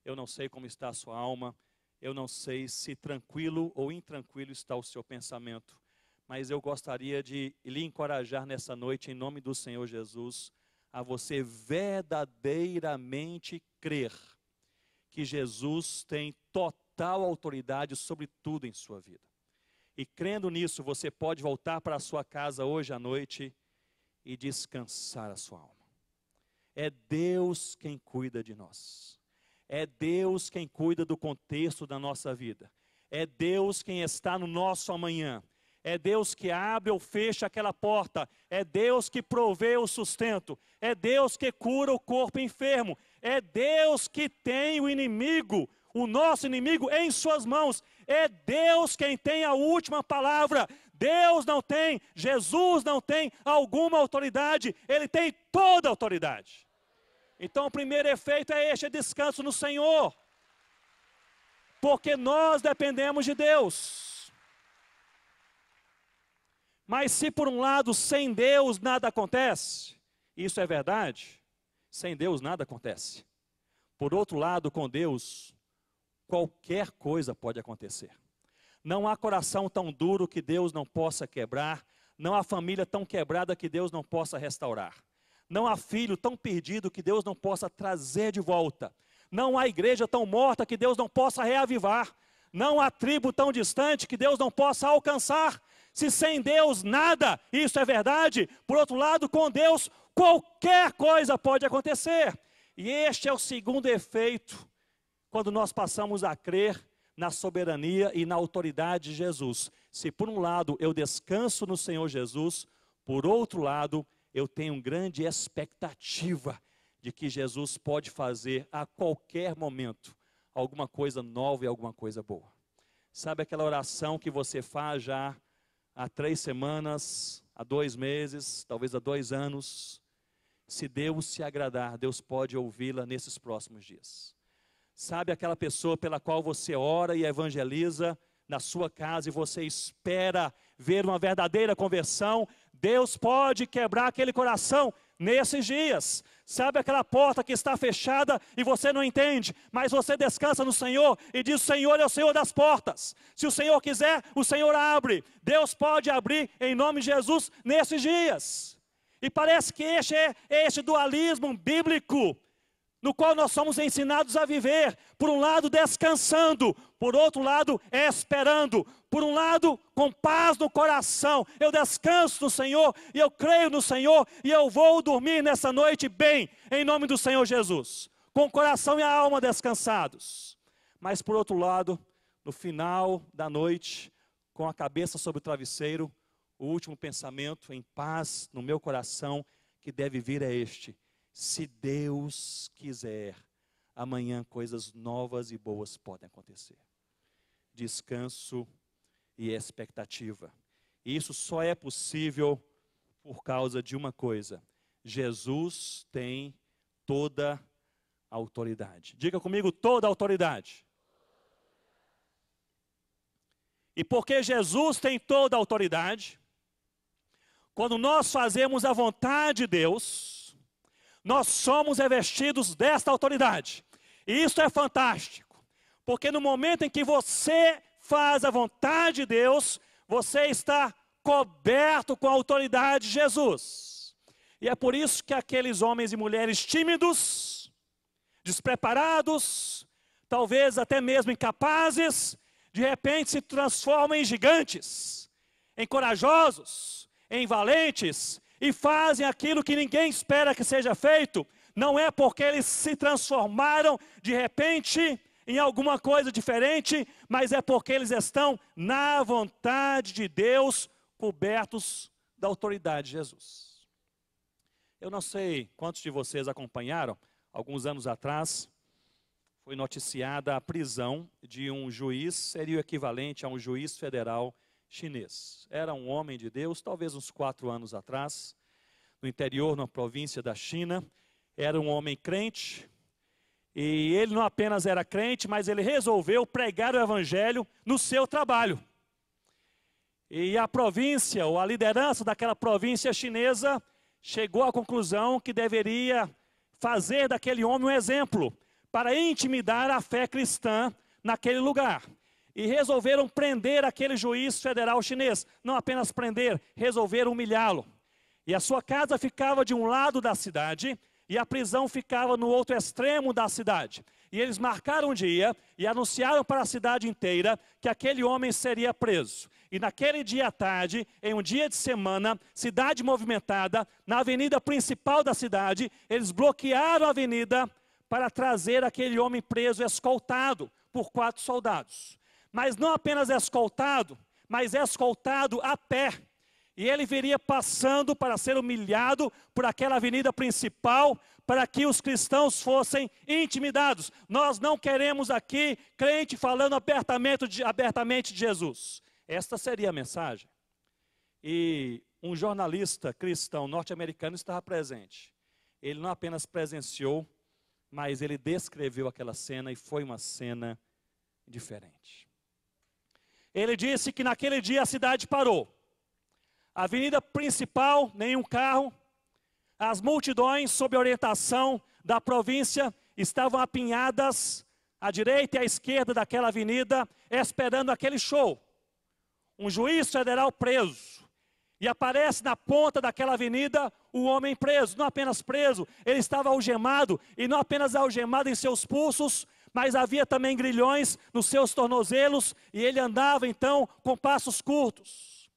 Speaker 6: eu não sei como está a sua alma, eu não sei se tranquilo ou intranquilo está o seu pensamento, mas eu gostaria de lhe encorajar nessa noite, em nome do Senhor Jesus a você verdadeiramente crer que Jesus tem total autoridade sobre tudo em sua vida. E crendo nisso, você pode voltar para a sua casa hoje à noite e descansar a sua alma. É Deus quem cuida de nós. É Deus quem cuida do contexto da nossa vida. É Deus quem está no nosso amanhã. É Deus que abre ou fecha aquela porta. É Deus que provê o sustento. É Deus que cura o corpo enfermo. É Deus que tem o inimigo, o nosso inimigo, em suas mãos. É Deus quem tem a última palavra. Deus não tem, Jesus não tem alguma autoridade, ele tem toda a autoridade. Então, o primeiro efeito é este: é descanso no Senhor, porque nós dependemos de Deus. Mas se por um lado sem Deus nada acontece, isso é verdade, sem Deus nada acontece. Por outro lado, com Deus, qualquer coisa pode acontecer. Não há coração tão duro que Deus não possa quebrar, não há família tão quebrada que Deus não possa restaurar, não há filho tão perdido que Deus não possa trazer de volta, não há igreja tão morta que Deus não possa reavivar, não há tribo tão distante que Deus não possa alcançar, se sem Deus, nada, isso é verdade. Por outro lado, com Deus, qualquer coisa pode acontecer. E este é o segundo efeito quando nós passamos a crer na soberania e na autoridade de Jesus. Se por um lado eu descanso no Senhor Jesus, por outro lado eu tenho grande expectativa de que Jesus pode fazer a qualquer momento alguma coisa nova e alguma coisa boa. Sabe aquela oração que você faz já há três semanas, há dois meses, talvez há dois anos. Se Deus se agradar, Deus pode ouvi-la nesses próximos dias. Sabe aquela pessoa pela qual você ora e evangeliza na sua casa e você espera ver uma verdadeira conversão? Deus pode quebrar aquele coração nesses dias. Sabe aquela porta que está fechada e você não entende, mas você descansa no Senhor e diz: O Senhor é o Senhor das portas. Se o Senhor quiser, o Senhor abre. Deus pode abrir em nome de Jesus nesses dias. E parece que este é este dualismo bíblico no qual nós somos ensinados a viver, por um lado descansando, por outro lado esperando, por um lado com paz no coração. Eu descanso no Senhor e eu creio no Senhor e eu vou dormir nessa noite bem, em nome do Senhor Jesus, com o coração e a alma descansados. Mas por outro lado, no final da noite, com a cabeça sobre o travesseiro, o último pensamento em paz no meu coração que deve vir é este: se Deus quiser, amanhã coisas novas e boas podem acontecer. Descanso e expectativa. Isso só é possível por causa de uma coisa: Jesus tem toda a autoridade. Diga comigo, toda a autoridade. E porque Jesus tem toda a autoridade, quando nós fazemos a vontade de Deus, nós somos revestidos desta autoridade. E isso é fantástico, porque no momento em que você faz a vontade de Deus, você está coberto com a autoridade de Jesus. E é por isso que aqueles homens e mulheres tímidos, despreparados, talvez até mesmo incapazes, de repente se transformam em gigantes, em corajosos, em valentes, e fazem aquilo que ninguém espera que seja feito, não é porque eles se transformaram de repente em alguma coisa diferente, mas é porque eles estão na vontade de Deus, cobertos da autoridade de Jesus. Eu não sei quantos de vocês acompanharam, alguns anos atrás, foi noticiada a prisão de um juiz, seria o equivalente a um juiz federal chinês. Era um homem de Deus, talvez uns quatro anos atrás, no interior, numa província da China. Era um homem crente. E ele não apenas era crente, mas ele resolveu pregar o evangelho no seu trabalho. E a província, ou a liderança daquela província chinesa, chegou à conclusão que deveria fazer daquele homem um exemplo para intimidar a fé cristã naquele lugar e resolveram prender aquele juiz federal chinês. Não apenas prender, resolveram humilhá-lo. E a sua casa ficava de um lado da cidade e a prisão ficava no outro extremo da cidade. E eles marcaram um dia e anunciaram para a cidade inteira que aquele homem seria preso. E naquele dia à tarde, em um dia de semana, cidade movimentada, na avenida principal da cidade, eles bloquearam a avenida para trazer aquele homem preso, escoltado por quatro soldados mas não apenas é escoltado, mas é escoltado a pé. E ele viria passando para ser humilhado por aquela avenida principal, para que os cristãos fossem intimidados. Nós não queremos aqui crente falando abertamente de, abertamente de Jesus. Esta seria a mensagem. E um jornalista cristão norte-americano estava presente. Ele não apenas presenciou, mas ele descreveu aquela cena e foi uma cena diferente. Ele disse que naquele dia a cidade parou. A avenida principal, nenhum carro. As multidões, sob orientação da província, estavam apinhadas à direita e à esquerda daquela avenida, esperando aquele show. Um juiz federal preso. E aparece na ponta daquela avenida o homem preso, não apenas preso, ele estava algemado, e não apenas algemado em seus pulsos, mas havia também grilhões nos seus tornozelos e ele andava então com passos curtos.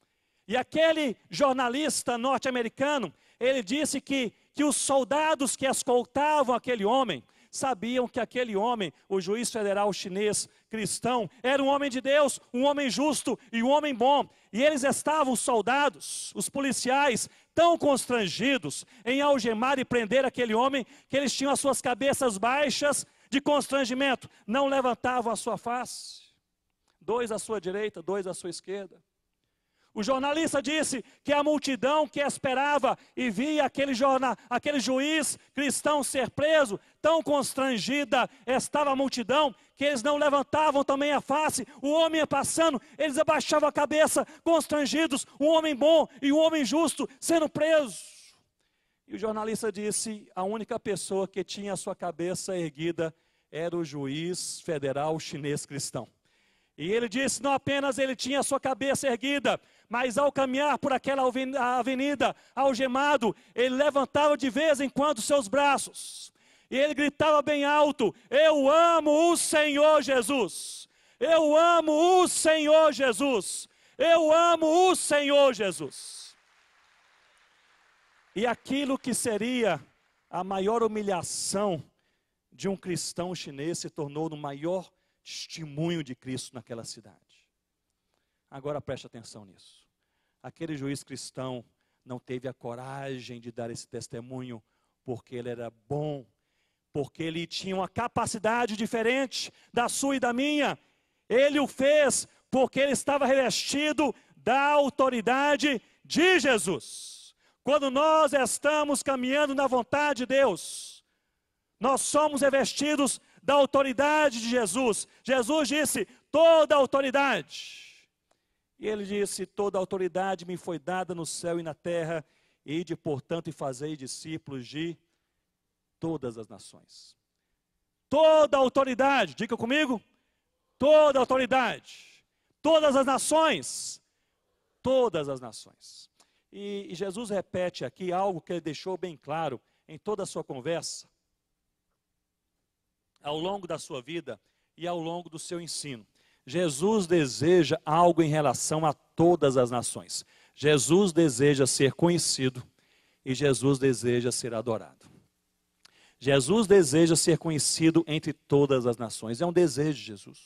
Speaker 6: E aquele jornalista norte-americano, ele disse que, que os soldados que escoltavam aquele homem sabiam que aquele homem, o juiz federal chinês cristão, era um homem de Deus, um homem justo e um homem bom. E eles estavam, os soldados, os policiais, tão constrangidos em algemar e prender aquele homem que eles tinham as suas cabeças baixas de constrangimento, não levantavam a sua face. Dois à sua direita, dois à sua esquerda. O jornalista disse que a multidão que esperava e via aquele, jornal, aquele juiz cristão ser preso, tão constrangida estava a multidão, que eles não levantavam também a face. O homem ia passando, eles abaixavam a cabeça, constrangidos. Um homem bom e um homem justo sendo preso. E o jornalista disse: a única pessoa que tinha a sua cabeça erguida era o juiz federal chinês cristão. E ele disse: não apenas ele tinha a sua cabeça erguida, mas ao caminhar por aquela avenida, algemado, ele levantava de vez em quando seus braços. E ele gritava bem alto: Eu amo o Senhor Jesus! Eu amo o Senhor Jesus! Eu amo o Senhor Jesus! E aquilo que seria a maior humilhação de um cristão chinês se tornou o maior testemunho de Cristo naquela cidade. Agora preste atenção nisso. Aquele juiz cristão não teve a coragem de dar esse testemunho porque ele era bom, porque ele tinha uma capacidade diferente da sua e da minha. Ele o fez porque ele estava revestido da autoridade de Jesus. Quando nós estamos caminhando na vontade de Deus, nós somos revestidos da autoridade de Jesus. Jesus disse: toda autoridade. E ele disse: toda autoridade me foi dada no céu e na terra, e de portanto e fazei discípulos de todas as nações. Toda autoridade, diga comigo, toda autoridade, todas as nações, todas as nações. E, e Jesus repete aqui algo que ele deixou bem claro em toda a sua conversa, ao longo da sua vida e ao longo do seu ensino. Jesus deseja algo em relação a todas as nações. Jesus deseja ser conhecido e Jesus deseja ser adorado. Jesus deseja ser conhecido entre todas as nações. É um desejo de Jesus.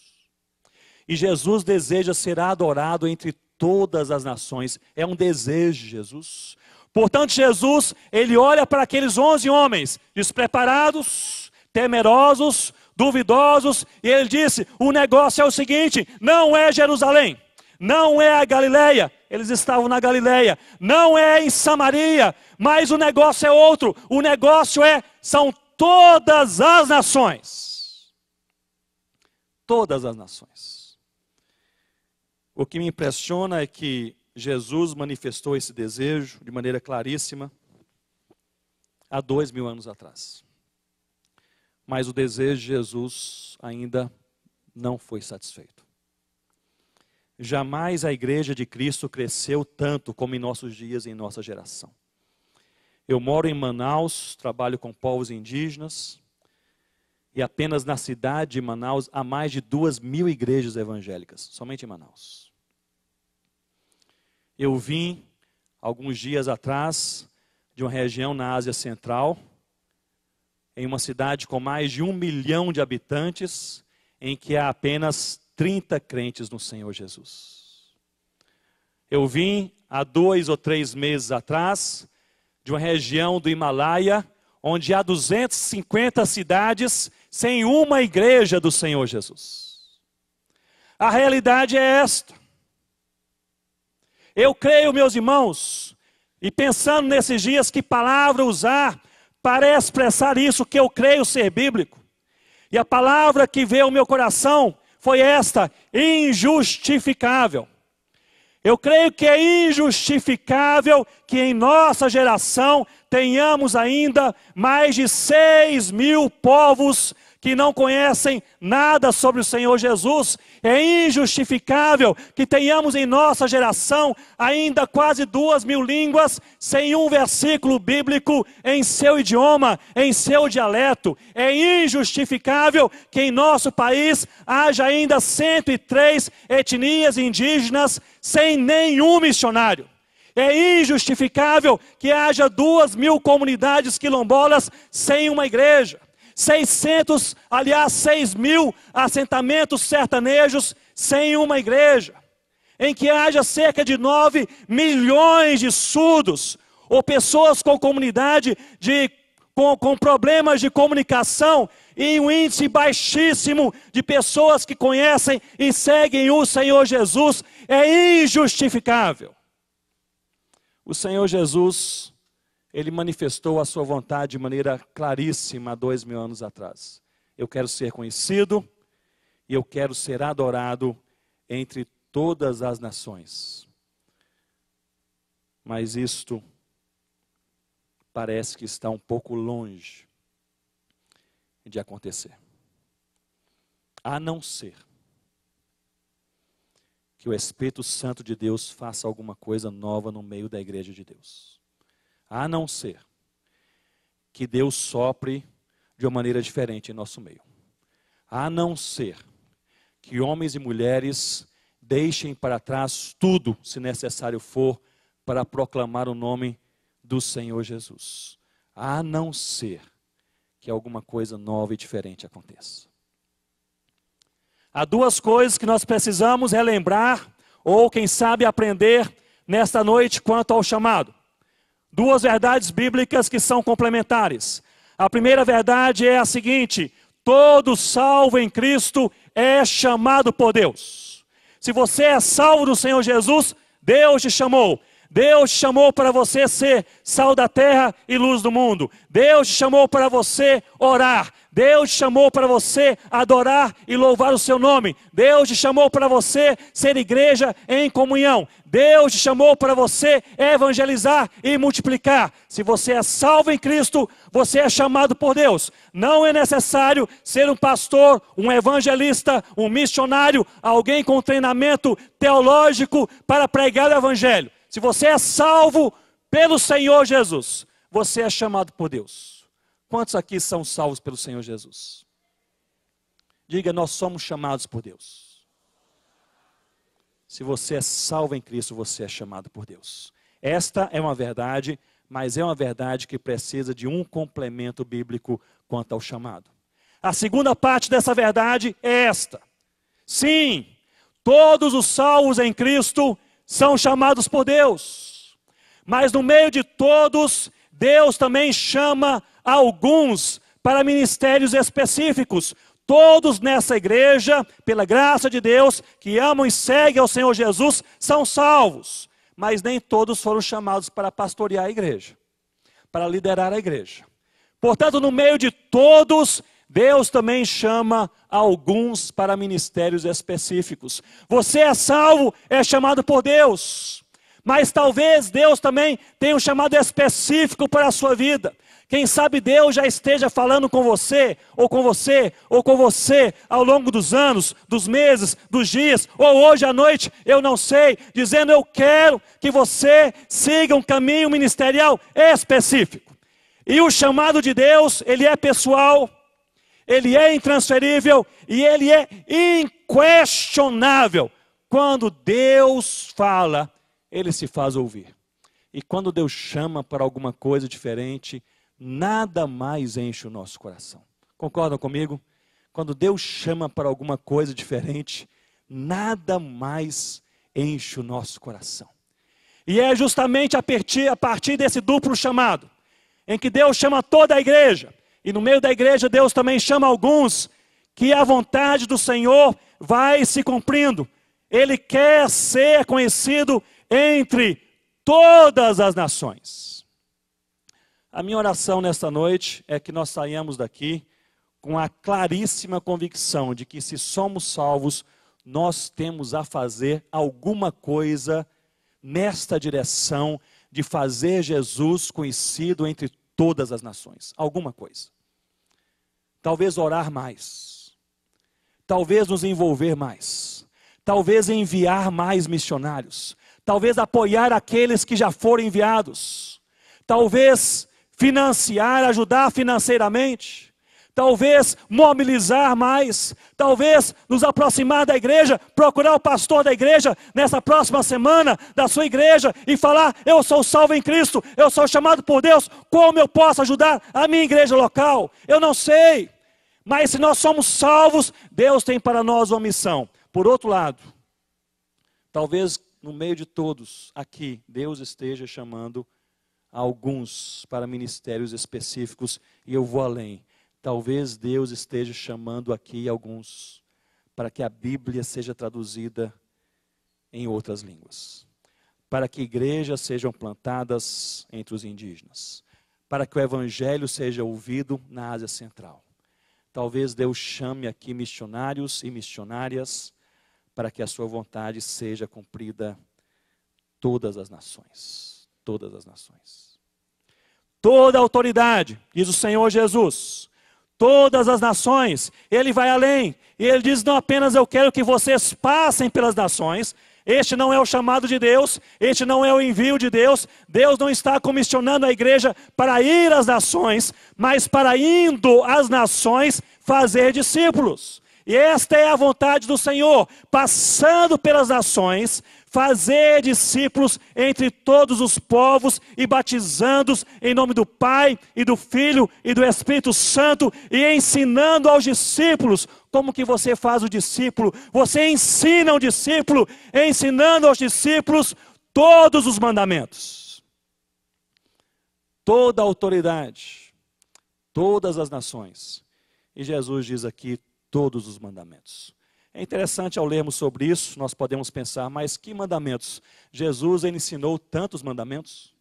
Speaker 6: E Jesus deseja ser adorado entre todas as nações. É um desejo de Jesus. Portanto, Jesus, ele olha para aqueles onze homens despreparados, temerosos, duvidosos, e ele disse: "O negócio é o seguinte, não é Jerusalém, não é a Galileia, eles estavam na Galileia, não é em Samaria, mas o negócio é outro. O negócio é são todas as nações. Todas as nações. O que me impressiona é que Jesus manifestou esse desejo de maneira claríssima há dois mil anos atrás. Mas o desejo de Jesus ainda não foi satisfeito. Jamais a igreja de Cristo cresceu tanto como em nossos dias em nossa geração. Eu moro em Manaus, trabalho com povos indígenas, e apenas na cidade de Manaus há mais de duas mil igrejas evangélicas, somente em Manaus. Eu vim alguns dias atrás de uma região na Ásia Central, em uma cidade com mais de um milhão de habitantes, em que há apenas 30 crentes no Senhor Jesus. Eu vim há dois ou três meses atrás de uma região do Himalaia, onde há 250 cidades sem uma igreja do Senhor Jesus. A realidade é esta. Eu creio, meus irmãos, e pensando nesses dias, que palavra usar para expressar isso que eu creio ser bíblico. E a palavra que veio ao meu coração foi esta: injustificável. Eu creio que é injustificável que em nossa geração tenhamos ainda mais de 6 mil povos que não conhecem nada sobre o Senhor Jesus. É injustificável que tenhamos em nossa geração ainda quase duas mil línguas sem um versículo bíblico em seu idioma, em seu dialeto. É injustificável que em nosso país haja ainda 103 etnias indígenas sem nenhum missionário. É injustificável que haja duas mil comunidades quilombolas sem uma igreja. 600, aliás, 6 mil assentamentos sertanejos sem uma igreja. Em que haja cerca de 9 milhões de surdos ou pessoas com comunidade de, com, com problemas de comunicação e um índice baixíssimo de pessoas que conhecem e seguem o Senhor Jesus é injustificável. O Senhor Jesus, ele manifestou a sua vontade de maneira claríssima há dois mil anos atrás. Eu quero ser conhecido e eu quero ser adorado entre todas as nações. Mas isto parece que está um pouco longe de acontecer. A não ser que o Espírito Santo de Deus faça alguma coisa nova no meio da igreja de Deus. A não ser que Deus sopre de uma maneira diferente em nosso meio. A não ser que homens e mulheres deixem para trás tudo, se necessário for, para proclamar o nome do Senhor Jesus. A não ser que alguma coisa nova e diferente aconteça. Há duas coisas que nós precisamos relembrar, ou quem sabe aprender, nesta noite quanto ao chamado. Duas verdades bíblicas que são complementares. A primeira verdade é a seguinte: todo salvo em Cristo é chamado por Deus. Se você é salvo do Senhor Jesus, Deus te chamou. Deus te chamou para você ser sal da terra e luz do mundo. Deus te chamou para você orar. Deus te chamou para você adorar e louvar o seu nome. Deus te chamou para você ser igreja em comunhão. Deus te chamou para você evangelizar e multiplicar. Se você é salvo em Cristo, você é chamado por Deus. Não é necessário ser um pastor, um evangelista, um missionário, alguém com treinamento teológico para pregar o evangelho. Se você é salvo pelo Senhor Jesus, você é chamado por Deus. Quantos aqui são salvos pelo Senhor Jesus? Diga, nós somos chamados por Deus. Se você é salvo em Cristo, você é chamado por Deus. Esta é uma verdade, mas é uma verdade que precisa de um complemento bíblico quanto ao chamado. A segunda parte dessa verdade é esta. Sim, todos os salvos em Cristo são chamados por Deus. Mas no meio de todos, Deus também chama alguns para ministérios específicos. Todos nessa igreja, pela graça de Deus, que amam e seguem ao Senhor Jesus, são salvos. Mas nem todos foram chamados para pastorear a igreja, para liderar a igreja. Portanto, no meio de todos, Deus também chama alguns para ministérios específicos. Você é salvo, é chamado por Deus. Mas talvez Deus também tenha um chamado específico para a sua vida. Quem sabe Deus já esteja falando com você, ou com você, ou com você, ao longo dos anos, dos meses, dos dias, ou hoje à noite, eu não sei, dizendo: Eu quero que você siga um caminho ministerial específico. E o chamado de Deus, ele é pessoal, ele é intransferível e ele é inquestionável. Quando Deus fala, ele se faz ouvir. E quando Deus chama para alguma coisa diferente, nada mais enche o nosso coração. Concordam comigo? Quando Deus chama para alguma coisa diferente, nada mais enche o nosso coração. E é justamente a partir, a partir desse duplo chamado, em que Deus chama toda a igreja, e no meio da igreja Deus também chama alguns, que a vontade do Senhor vai se cumprindo. Ele quer ser conhecido entre todas as nações. A minha oração nesta noite é que nós saiamos daqui com a claríssima convicção de que se somos salvos, nós temos a fazer alguma coisa nesta direção de fazer Jesus conhecido entre todas as nações. Alguma coisa. Talvez orar mais. Talvez nos envolver mais. Talvez enviar mais missionários. Talvez apoiar aqueles que já foram enviados. Talvez financiar, ajudar financeiramente, talvez mobilizar mais, talvez nos aproximar da igreja, procurar o pastor da igreja nessa próxima semana da sua igreja e falar: Eu sou salvo em Cristo, eu sou chamado por Deus, como eu posso ajudar a minha igreja local? Eu não sei, mas se nós somos salvos, Deus tem para nós uma missão. Por outro lado, talvez no meio de todos aqui, Deus esteja chamando alguns para ministérios específicos, e eu vou além. Talvez Deus esteja chamando aqui alguns para que a Bíblia seja traduzida em outras línguas, para que igrejas sejam plantadas entre os indígenas, para que o evangelho seja ouvido na Ásia Central. Talvez Deus chame aqui missionários e missionárias para que a sua vontade seja cumprida todas as nações todas as nações. Toda autoridade, diz o Senhor Jesus, todas as nações, ele vai além, e ele diz: não apenas eu quero que vocês passem pelas nações, este não é o chamado de Deus, este não é o envio de Deus. Deus não está comissionando a igreja para ir às nações, mas para indo às nações fazer discípulos. E esta é a vontade do Senhor, passando pelas nações, Fazer discípulos entre todos os povos e batizando-os em nome do Pai e do Filho e do Espírito Santo e ensinando aos discípulos. Como que você faz o discípulo? Você ensina o discípulo, ensinando aos discípulos todos os mandamentos. Toda a autoridade, todas as nações. E Jesus diz aqui todos os mandamentos. É interessante ao lermos sobre isso, nós podemos pensar, mas que mandamentos? Jesus ensinou tantos mandamentos?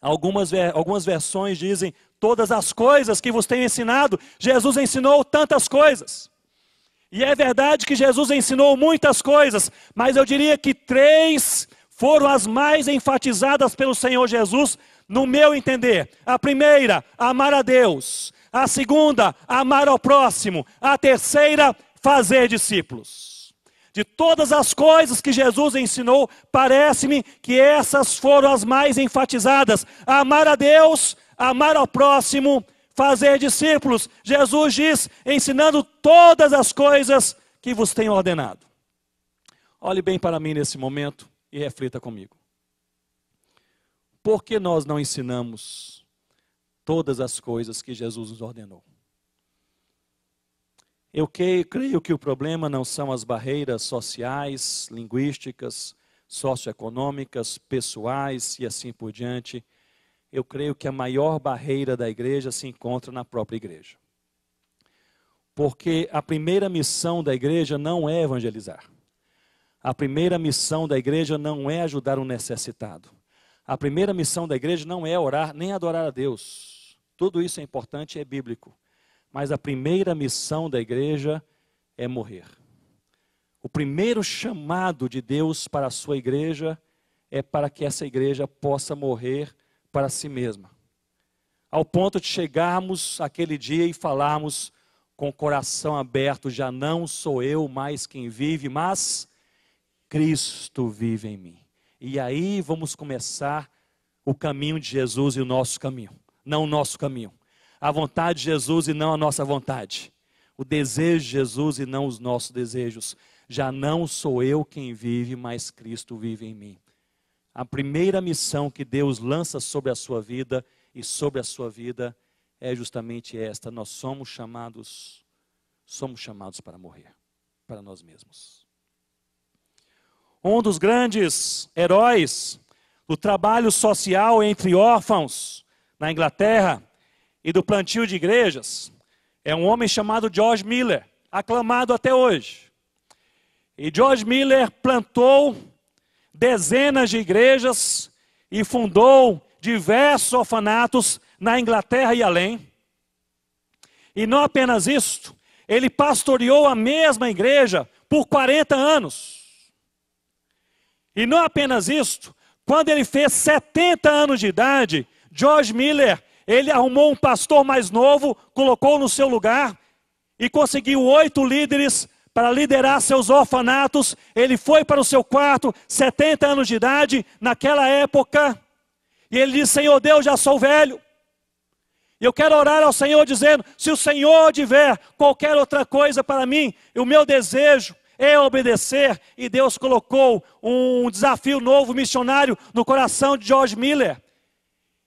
Speaker 6: Algumas, algumas versões dizem todas as coisas que vos tenho ensinado. Jesus ensinou tantas coisas. E é verdade que Jesus ensinou muitas coisas, mas eu diria que três foram as mais enfatizadas pelo Senhor Jesus, no meu entender. A primeira, amar a Deus. A segunda, amar ao próximo. A terceira, fazer discípulos. De todas as coisas que Jesus ensinou, parece-me que essas foram as mais enfatizadas: amar a Deus, amar ao próximo, fazer discípulos. Jesus diz, ensinando todas as coisas que vos tenho ordenado. Olhe bem para mim nesse momento e reflita comigo. Por que nós não ensinamos todas as coisas que Jesus nos ordenou. Eu creio que o problema não são as barreiras sociais, linguísticas, socioeconômicas, pessoais e assim por diante. Eu creio que a maior barreira da igreja se encontra na própria igreja. Porque a primeira missão da igreja não é evangelizar. A primeira missão da igreja não é ajudar o necessitado. A primeira missão da igreja não é orar nem adorar a Deus. Tudo isso é importante e é bíblico. Mas a primeira missão da igreja é morrer. O primeiro chamado de Deus para a sua igreja é para que essa igreja possa morrer para si mesma. Ao ponto de chegarmos aquele dia e falarmos com o coração aberto: já não sou eu mais quem vive, mas Cristo vive em mim. E aí vamos começar o caminho de Jesus e o nosso caminho não o nosso caminho. A vontade de Jesus e não a nossa vontade. O desejo de Jesus e não os nossos desejos. Já não sou eu quem vive, mas Cristo vive em mim. A primeira missão que Deus lança sobre a sua vida e sobre a sua vida é justamente esta: nós somos chamados, somos chamados para morrer para nós mesmos. Um dos grandes heróis do trabalho social entre órfãos na Inglaterra e do plantio de igrejas é um homem chamado George Miller, aclamado até hoje. E George Miller plantou dezenas de igrejas e fundou diversos orfanatos na Inglaterra e além. E não apenas isso, ele pastoreou a mesma igreja por 40 anos. E não apenas isso, quando ele fez 70 anos de idade, George Miller, ele arrumou um pastor mais novo, colocou no seu lugar e conseguiu oito líderes para liderar seus orfanatos. Ele foi para o seu quarto, 70 anos de idade, naquela época. E ele disse: Senhor Deus, já sou velho. E eu quero orar ao Senhor dizendo: se o Senhor tiver qualquer outra coisa para mim, o meu desejo é obedecer. E Deus colocou um desafio novo missionário no coração de George Miller.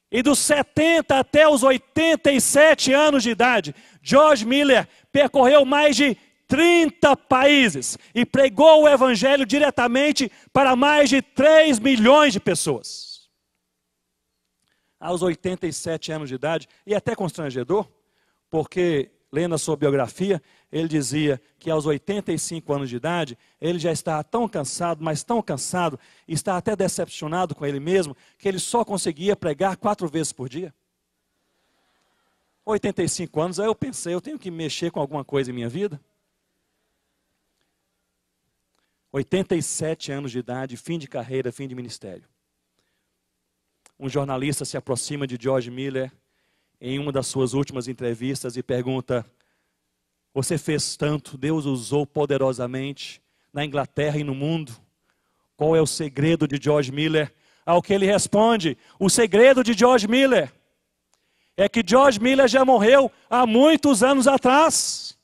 Speaker 6: E dos 70 até os 87 anos de idade, George Miller percorreu mais de 30 países e pregou o evangelho diretamente para mais de 3 milhões de pessoas. Aos 87 anos de idade, e é até constrangedor, porque lendo a sua biografia, ele dizia que aos 85 anos de idade, ele já estava tão cansado, mas tão cansado, está até decepcionado com ele mesmo, que ele só conseguia pregar quatro vezes por dia. 85 anos, aí eu pensei, eu tenho que mexer com alguma coisa em minha vida. 87 anos de idade, fim de carreira, fim de ministério. Um jornalista se aproxima de George Miller em uma das suas últimas entrevistas e pergunta: você fez tanto, Deus usou poderosamente na Inglaterra e no mundo. Qual é o segredo de George Miller? Ao que ele responde: o segredo de George Miller é que George Miller já morreu há muitos anos atrás.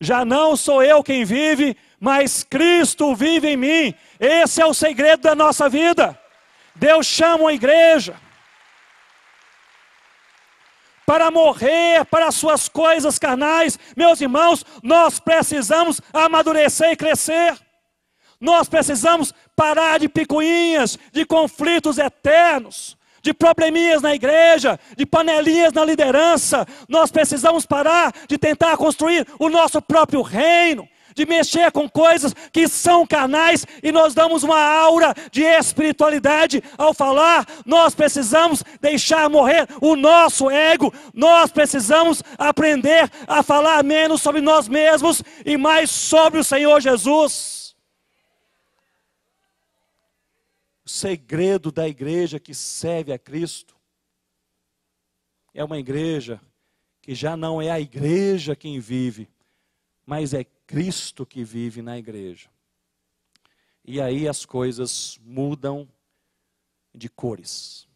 Speaker 6: Já não sou eu quem vive, mas Cristo vive em mim. Esse é o segredo da nossa vida. Deus chama a igreja para morrer para as suas coisas carnais. Meus irmãos, nós precisamos amadurecer e crescer. Nós precisamos parar de picuinhas, de conflitos eternos, de probleminhas na igreja, de panelinhas na liderança. Nós precisamos parar de tentar construir o nosso próprio reino de mexer com coisas que são carnais e nós damos uma aura de espiritualidade ao falar. Nós precisamos deixar morrer o nosso ego, nós precisamos aprender a falar menos sobre nós mesmos e mais sobre o Senhor Jesus. O segredo da igreja que serve a Cristo é uma igreja que já não é a igreja quem vive, mas é Cristo que vive na igreja. E aí as coisas mudam de cores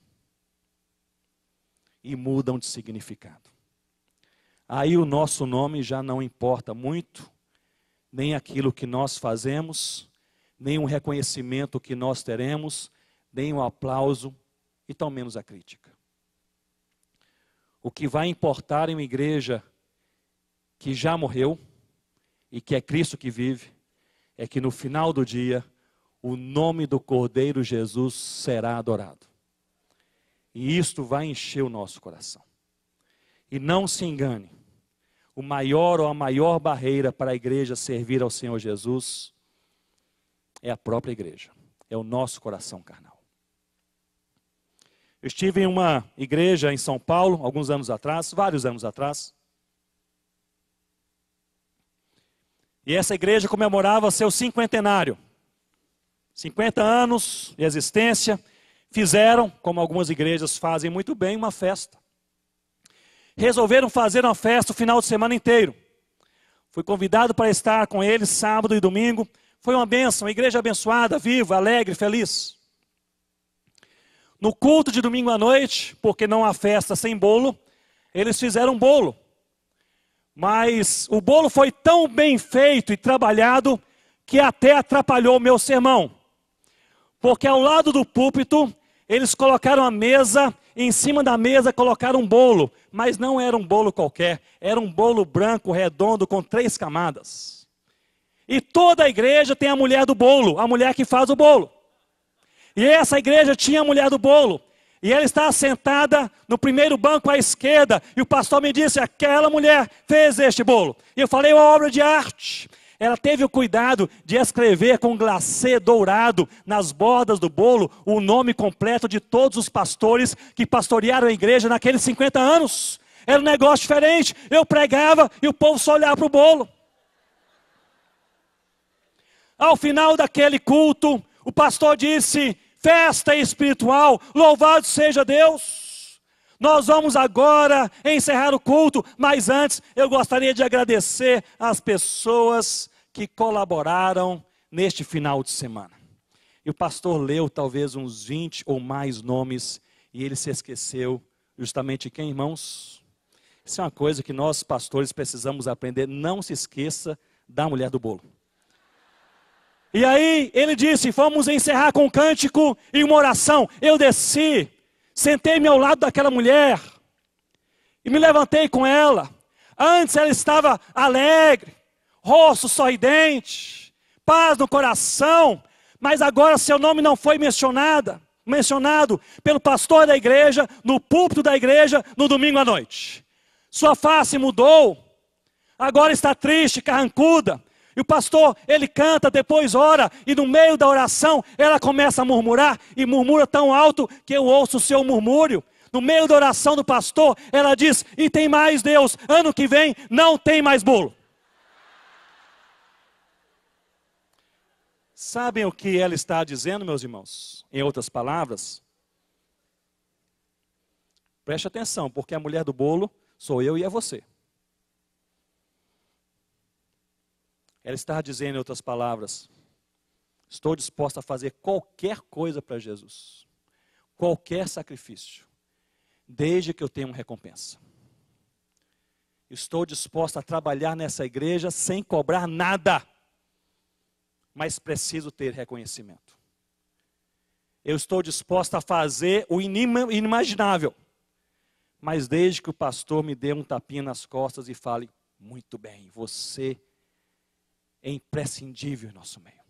Speaker 6: e mudam de significado. Aí o nosso nome já não importa muito, nem aquilo que nós fazemos, nem o reconhecimento que nós teremos, nem o aplauso e tão menos a crítica. O que vai importar em uma igreja que já morreu, e que é Cristo que vive, é que no final do dia o nome do Cordeiro Jesus será adorado. E isto vai encher o nosso coração. E não se engane, o maior ou a maior barreira para a igreja servir ao Senhor Jesus é a própria igreja, é o nosso coração carnal. Eu estive em uma igreja em São Paulo, alguns anos atrás, vários anos atrás, E essa igreja comemorava seu cinquentenário. 50 anos de existência, fizeram, como algumas igrejas fazem muito bem, uma festa. Resolveram fazer uma festa o final de semana inteiro. Fui convidado para estar com eles sábado e domingo. Foi uma bênção, uma igreja abençoada, viva, alegre, feliz. No culto de domingo à noite, porque não há festa sem bolo, eles fizeram um bolo. Mas o bolo foi tão bem feito e trabalhado que até atrapalhou o meu sermão. Porque ao lado do púlpito, eles colocaram a mesa, em cima da mesa colocaram um bolo, mas não era um bolo qualquer, era um bolo branco redondo com três camadas. E toda a igreja tem a mulher do bolo, a mulher que faz o bolo. E essa igreja tinha a mulher do bolo. E ela está sentada no primeiro banco à esquerda. E o pastor me disse: aquela mulher fez este bolo. E eu falei: uma obra de arte. Ela teve o cuidado de escrever com glacê dourado nas bordas do bolo o nome completo de todos os pastores que pastorearam a igreja naqueles 50 anos. Era um negócio diferente. Eu pregava e o povo só olhava para o bolo. Ao final daquele culto, o pastor disse: festa espiritual. Louvado seja Deus! Nós vamos agora encerrar o culto, mas antes eu gostaria de agradecer às pessoas que colaboraram neste final de semana. E o pastor leu talvez uns 20 ou mais nomes e ele se esqueceu justamente quem, irmãos? Isso é uma coisa que nós pastores precisamos aprender. Não se esqueça da mulher do bolo. E aí ele disse: Vamos encerrar com um cântico e uma oração. Eu desci, sentei-me ao lado daquela mulher e me levantei com ela. Antes ela estava alegre, rosto sorridente, paz no coração, mas agora seu nome não foi mencionada, mencionado pelo pastor da igreja, no púlpito da igreja, no domingo à noite. Sua face mudou, agora está triste, carrancuda, e o pastor, ele canta, depois ora, e no meio da oração ela começa a murmurar, e murmura tão alto que eu ouço o seu murmúrio. No meio da oração do pastor, ela diz: E tem mais Deus, ano que vem não tem mais bolo. Sabem o que ela está dizendo, meus irmãos? Em outras palavras, preste atenção, porque a mulher do bolo sou eu e é você. Ela está dizendo, em outras palavras, estou disposta a fazer qualquer coisa para Jesus, qualquer sacrifício, desde que eu tenha uma recompensa. Estou disposta a trabalhar nessa igreja sem cobrar nada, mas preciso ter reconhecimento. Eu estou disposta a fazer o inimaginável, mas desde que o pastor me dê um tapinha nas costas e fale: muito bem, você é imprescindível em nosso meio.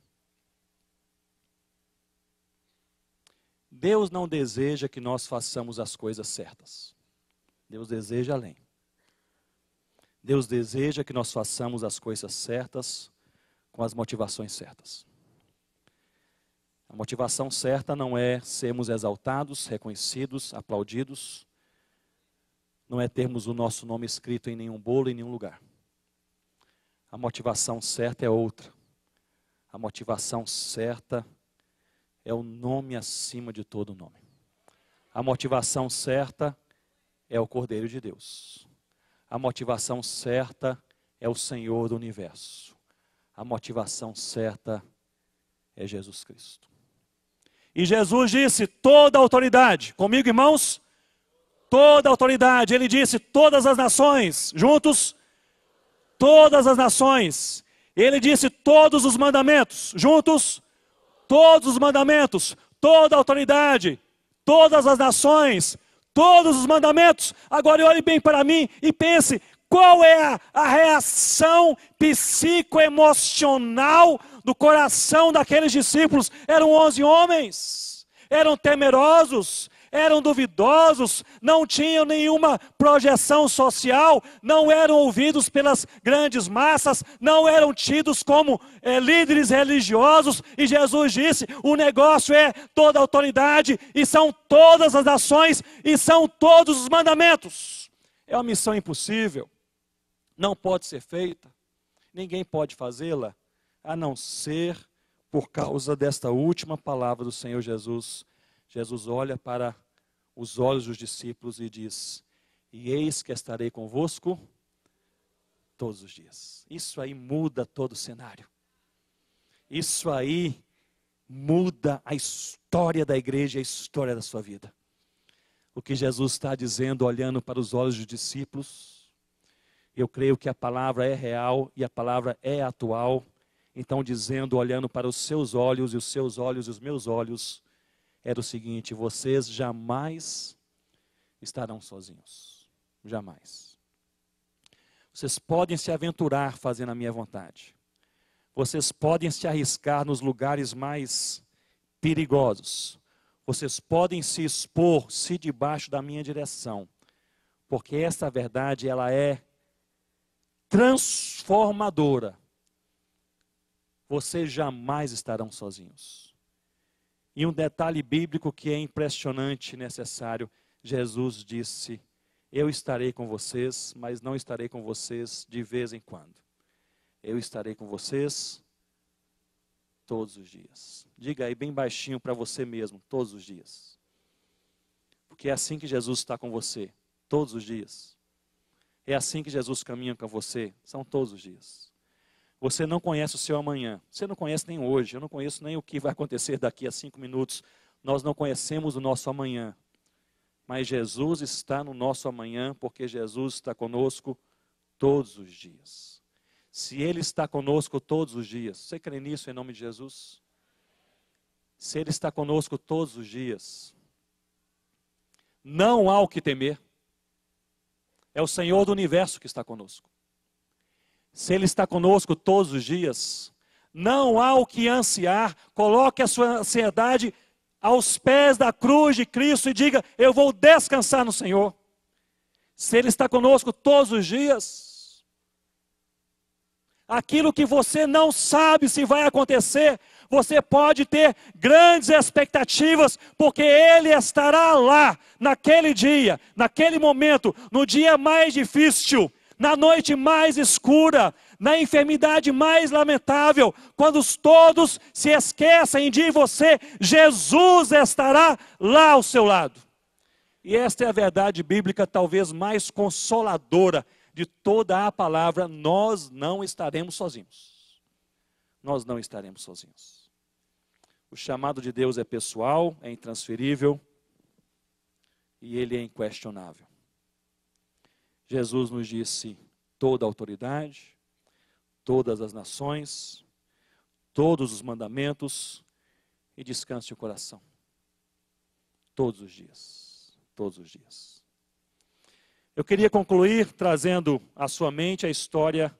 Speaker 6: Deus não deseja que nós façamos as coisas certas. Deus deseja além. Deus deseja que nós façamos as coisas certas com as motivações certas. A motivação certa não é sermos exaltados, reconhecidos, aplaudidos, não é termos o nosso nome escrito em nenhum bolo, em nenhum lugar a motivação certa é outra. A motivação certa é o nome acima de todo nome. A motivação certa é o Cordeiro de Deus. A motivação certa é o Senhor do universo. A motivação certa é Jesus Cristo. E Jesus disse: toda autoridade, comigo irmãos, toda autoridade. Ele disse: todas as nações, juntos, todas as nações. Ele disse todos os mandamentos, juntos, todos os mandamentos, toda a autoridade, todas as nações, todos os mandamentos. Agora olhe bem para mim e pense: qual é a reação psicoemocional do coração daqueles discípulos? Eram onze homens, eram temerosos, eram duvidosos, não tinham nenhuma projeção social, não eram ouvidos pelas grandes massas, não eram tidos como é, líderes religiosos. E Jesus disse: o negócio é toda a autoridade, e são todas as ações, e são todos os mandamentos. É uma missão impossível, não pode ser feita, ninguém pode fazê-la, a não ser por causa desta última palavra do Senhor Jesus Jesus olha para os olhos dos discípulos e diz: E eis que estarei convosco todos os dias. Isso aí muda todo o cenário. Isso aí muda a história da igreja, a história da sua vida. O que Jesus está dizendo, olhando para os olhos dos discípulos, eu creio que a palavra é real e a palavra é atual. Então, dizendo, olhando para os seus olhos, e os seus olhos, e os meus olhos, era o seguinte: vocês jamais estarão sozinhos. Jamais. Vocês podem se aventurar fazendo a minha vontade. Vocês podem se arriscar nos lugares mais perigosos. Vocês podem se expor se debaixo da minha direção. Porque essa verdade ela é transformadora. Vocês jamais estarão sozinhos. E um detalhe bíblico que é impressionante e necessário: Jesus disse: Eu estarei com vocês, mas não estarei com vocês de vez em quando. Eu estarei com vocês todos os dias. Diga aí bem baixinho para você mesmo: todos os dias. Porque é assim que Jesus está com você, todos os dias. É assim que Jesus caminha com você, são todos os dias. Você não conhece o seu amanhã. Você não conhece nem hoje. Eu não conheço nem o que vai acontecer daqui a cinco minutos. Nós não conhecemos o nosso amanhã. Mas Jesus está no nosso amanhã, porque Jesus está conosco todos os dias. Se Ele está conosco todos os dias, você crê nisso em nome de Jesus? Se Ele está conosco todos os dias, não há o que temer. É o Senhor do universo que está conosco. Se Ele está conosco todos os dias, não há o que ansiar. Coloque a sua ansiedade aos pés da cruz de Cristo e diga: Eu vou descansar no Senhor. Se Ele está conosco todos os dias, aquilo que você não sabe se vai acontecer, você pode ter grandes expectativas, porque Ele estará lá, naquele dia, naquele momento, no dia mais difícil na noite mais escura, na enfermidade mais lamentável, quando todos se esquecem de você, Jesus estará lá ao seu lado. E esta é a verdade bíblica talvez mais consoladora de toda a palavra: nós não estaremos sozinhos. Nós não estaremos sozinhos. O chamado de Deus é pessoal, é intransferível e ele é inquestionável. Jesus nos disse: toda autoridade, todas as nações, todos os mandamentos, e descanse o coração. Todos os dias. Todos os dias. Eu queria concluir trazendo à sua mente a história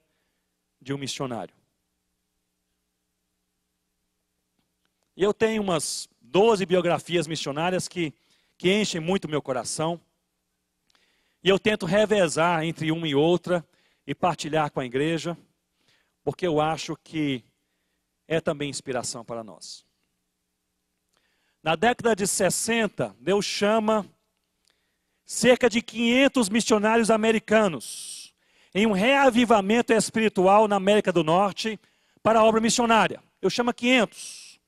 Speaker 6: de um missionário. E eu tenho umas 12 biografias missionárias que, que enchem muito meu coração. E eu tento revezar entre uma e outra e partilhar com a igreja, porque eu acho que é também inspiração para nós. Na década de 60, Deus chama cerca de 500 missionários americanos em um reavivamento espiritual na América do Norte para a obra missionária. Eu chamo 500.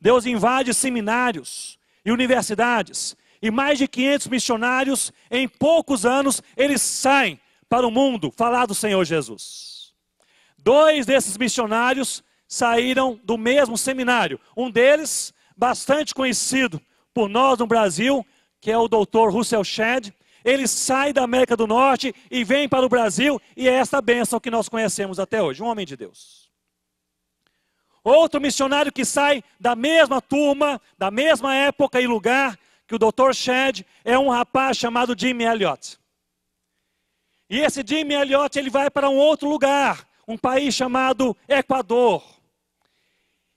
Speaker 6: Deus invade seminários e universidades e mais de 500 missionários, em poucos anos, eles saem para o mundo falar do Senhor Jesus. Dois desses missionários saíram do mesmo seminário. Um deles, bastante conhecido por nós no Brasil, que é o doutor Russell Shedd, ele sai da América do Norte e vem para o Brasil, e é esta bênção que nós conhecemos até hoje, um homem de Deus. Outro missionário que sai da mesma turma, da mesma época e lugar, que o Dr. Shed é um rapaz chamado Jim Elliot. E esse Jim Elliot ele vai para um outro lugar, um país chamado Equador.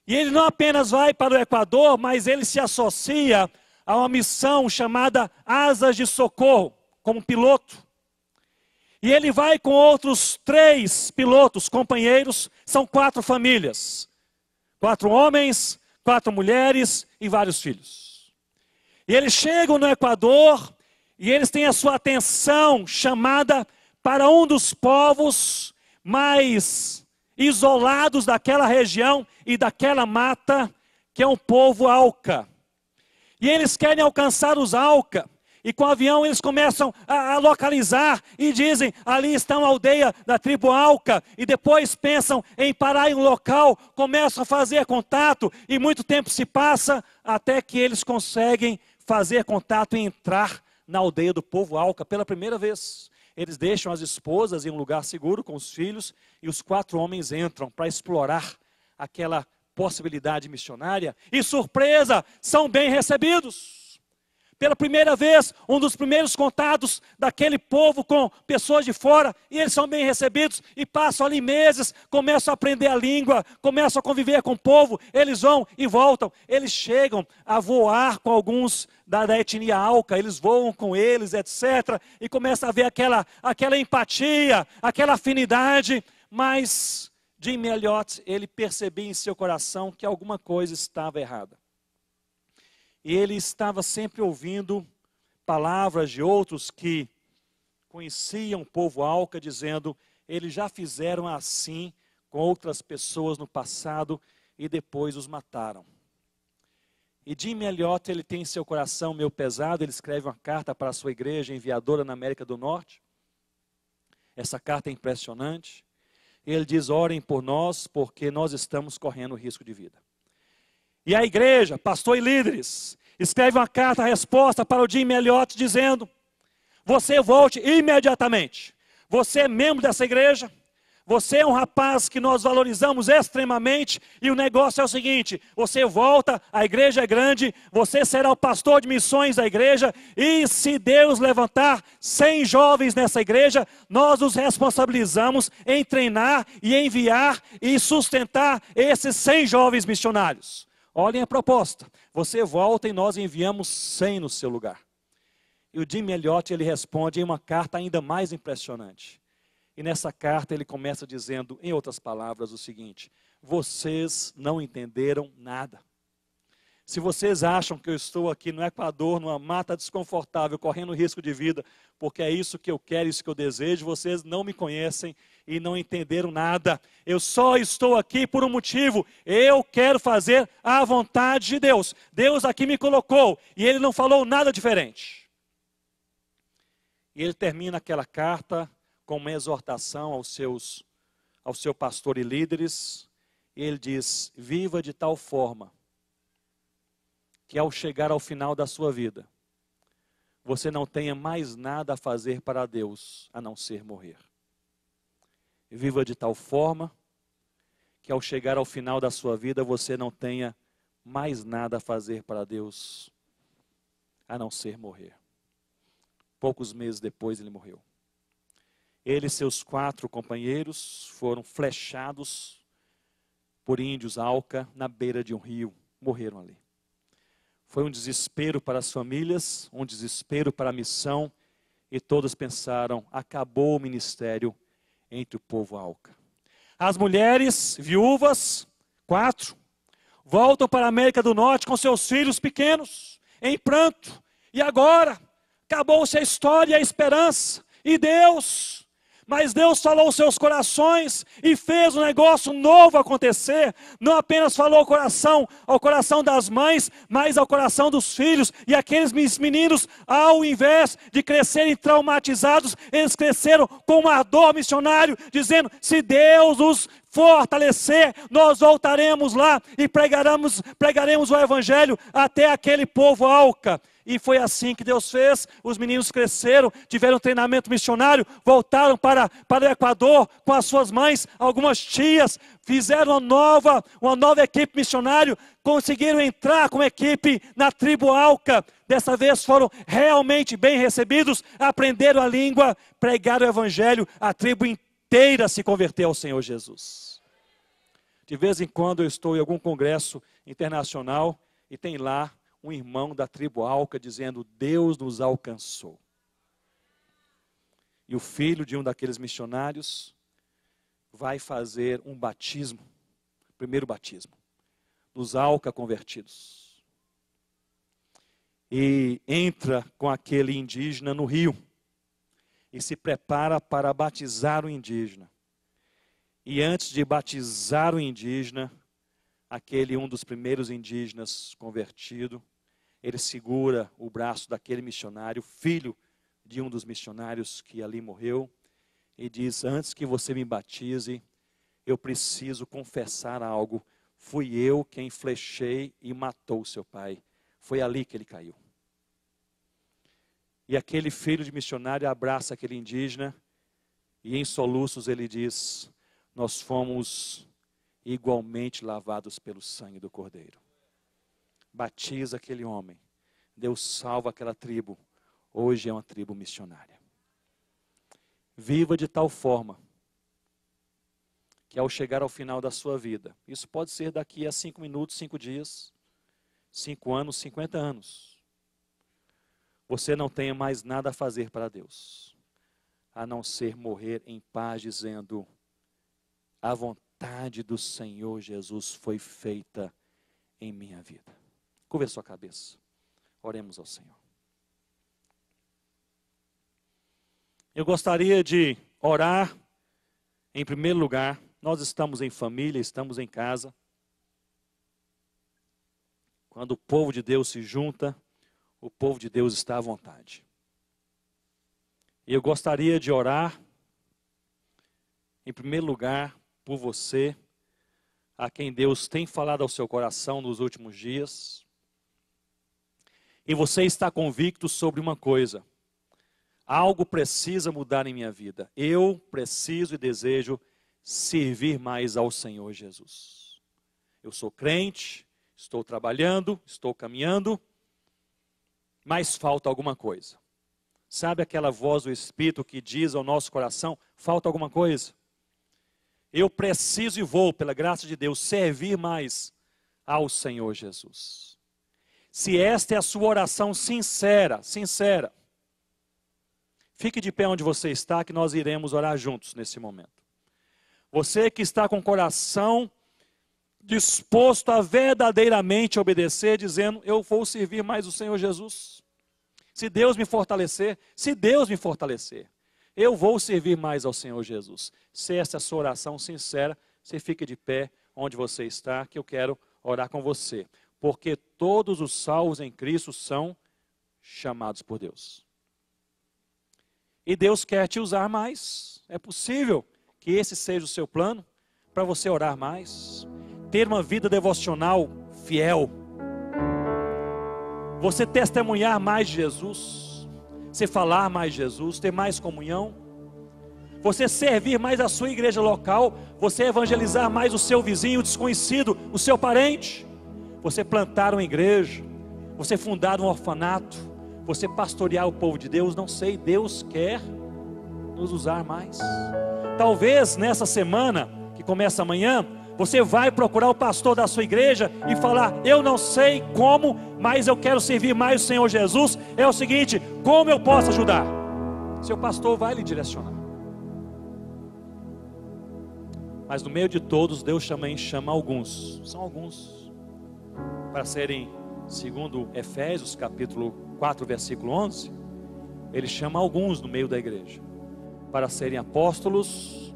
Speaker 6: E ele não apenas vai para o Equador, mas ele se associa a uma missão chamada Asas de Socorro, como piloto. E ele vai com outros três pilotos, companheiros, são quatro famílias: quatro homens, quatro mulheres e vários filhos. E eles chegam no Equador e eles têm a sua atenção chamada para um dos povos mais isolados daquela região e daquela mata, que é um povo alca. E eles querem alcançar os alca. E com o avião eles começam a, a, localizar e dizem: ali está uma aldeia da tribo Alca. E depois pensam em parar em um local, começam a fazer contato. E muito tempo se passa até que eles conseguem fazer contato e entrar na aldeia do povo Alca pela primeira vez. Eles deixam as esposas em um lugar seguro com os filhos e os quatro homens entram para explorar aquela possibilidade missionária e surpresa, são bem recebidos. Pela primeira vez, um dos primeiros contatos daquele povo com pessoas de fora, e eles são bem recebidos e passam ali meses, começam a aprender a língua, começam a conviver com o povo, eles vão e voltam, eles chegam a voar com alguns da, da etnia alca, eles voam com eles, etc. E começa a ver aquela, aquela empatia, aquela afinidade, mas Jim Elliot, ele percebia em seu coração que alguma coisa estava errada. E ele estava sempre ouvindo palavras de outros que conheciam o povo Alca, dizendo: eles já fizeram assim com outras pessoas no passado e depois os mataram. E Jim Elliot, ele tem em seu coração meu pesado, ele escreve uma carta para a sua igreja enviadora na América do Norte. Essa carta é impressionante. Ele diz: "Orem por nós, porque nós estamos correndo risco de vida." E a igreja, pastor e líderes, escreve uma carta resposta para o Jim Elliot dizendo: Você volte imediatamente. Você é membro dessa igreja. Você é um rapaz que nós valorizamos extremamente e o negócio é o seguinte: você volta, a igreja é grande, você será o pastor de missões da igreja e se Deus levantar 100 jovens nessa igreja, nós nos responsabilizamos em treinar e enviar e sustentar esses 100 jovens missionários. Olhem a proposta. Você volta e nós enviamos 100 no seu lugar. E o Jim Elliot ele responde em uma carta ainda mais impressionante. E nessa carta ele começa dizendo, em outras palavras, o seguinte: vocês não entenderam nada. Se vocês acham que eu estou aqui no Equador, numa mata desconfortável, correndo risco de vida, porque é isso que eu quero, isso que eu desejo, vocês não me conhecem e não entenderam nada. Eu só estou aqui por um motivo. Eu quero fazer a vontade de Deus. Deus aqui me colocou e ele não falou nada diferente. E ele termina aquela carta com uma exortação aos seus ao seu pastor e líderes, e ele diz: "Viva de tal forma que ao chegar ao final da sua vida, você não tenha mais nada a fazer para Deus a não ser morrer viva de tal forma que ao chegar ao final da sua vida você não tenha mais nada a fazer para Deus a não ser morrer. Poucos meses depois ele morreu. Ele e seus quatro companheiros foram flechados por índios alca na beira de um rio, morreram ali. Foi um desespero para as famílias, um desespero para a missão, e todos pensaram: acabou o ministério entre o povo alca. As mulheres viúvas, quatro, voltam para a América do Norte com seus filhos pequenos, em pranto. E agora? Acabou-se a história e a esperança. E Deus mas Deus falou os seus corações e fez um negócio novo acontecer. Não apenas falou ao coração, ao coração das mães, mas ao coração dos filhos. E aqueles meninos, ao invés de crescerem traumatizados, eles cresceram com um ardor missionário, dizendo: se Deus os fortalecer, nós voltaremos lá e pregaremos, pregaremos o evangelho até aquele povo alca. E foi assim que Deus fez. Os meninos cresceram, tiveram treinamento missionário, voltaram para, para o Equador com as suas mães, algumas tias, fizeram uma nova, uma nova equipe missionária, conseguiram entrar com a equipe na tribo Alca. Dessa vez foram realmente bem recebidos, aprenderam a língua, pregaram o evangelho, a tribo inteira se converteu ao Senhor Jesus. De vez em quando eu estou em algum congresso internacional e tem lá um irmão da tribo Alca dizendo: Deus nos alcançou. E o filho de um daqueles missionários vai fazer um batismo, primeiro batismo, dos Alca convertidos. E entra com aquele indígena no rio e se prepara para batizar o indígena. E antes de batizar o indígena, aquele um dos primeiros indígenas convertido, ele segura o braço daquele missionário, filho de um dos missionários que ali morreu, e diz: Antes que você me batize, eu preciso confessar algo. Fui eu quem flechei e matou seu pai. Foi ali que ele caiu. E aquele filho de missionário abraça aquele indígena e em soluços ele diz: Nós fomos igualmente lavados pelo sangue do Cordeiro batiza aquele homem. Deus salva aquela tribo. Hoje é uma tribo missionária. Viva de tal forma que ao chegar ao final da sua vida, isso pode ser daqui a cinco minutos, cinco dias, cinco anos, cinquenta anos, você não tenha mais nada a fazer para Deus, a não ser morrer em paz, dizendo: a vontade do Senhor Jesus foi feita em minha vida. Curva a sua cabeça. Oremos ao Senhor. Eu gostaria de orar, em primeiro lugar, nós estamos em família, estamos em casa. Quando o povo de Deus se junta, o povo de Deus está à vontade. Eu gostaria de orar, em primeiro lugar, por você, a quem Deus tem falado ao seu coração nos últimos dias e você está convicto sobre uma coisa: algo precisa mudar em minha vida. Eu preciso e desejo servir mais ao Senhor Jesus. Eu sou crente, estou trabalhando, estou caminhando, mas falta alguma coisa. Sabe aquela voz do Espírito que diz ao nosso coração: falta alguma coisa? Eu preciso e vou, pela graça de Deus, servir mais ao Senhor Jesus se esta é a sua oração sincera, sincera. Fique de pé onde você está, que nós iremos orar juntos nesse momento. Você que está com o coração disposto a verdadeiramente obedecer, dizendo: Eu vou servir mais o Senhor Jesus. Se Deus me fortalecer, se Deus me fortalecer, eu vou servir mais ao Senhor Jesus. Se esta é a sua oração sincera, você fique de pé onde você está, que eu quero orar com você porque todos os salvos em Cristo são chamados por Deus. E Deus quer te usar mais. É possível que esse seja o seu plano para você orar mais, ter uma vida devocional fiel. Você testemunhar mais de Jesus, você falar mais de Jesus, ter mais comunhão, você servir mais a sua igreja local, você evangelizar mais o seu vizinho desconhecido, o seu parente você plantar uma igreja, você fundar um orfanato, você pastorear o povo de Deus, não sei, Deus quer nos usar mais. Talvez nessa semana, que começa amanhã, você vai procurar o pastor da sua igreja e falar: Eu não sei como, mas eu quero servir mais o Senhor Jesus. É o seguinte: como eu posso ajudar? Seu pastor vai lhe direcionar. Mas no meio de todos, Deus chama, chama alguns. São alguns para serem, segundo Efésios capítulo 4, versículo 11, ele chama alguns no meio da igreja para serem apóstolos,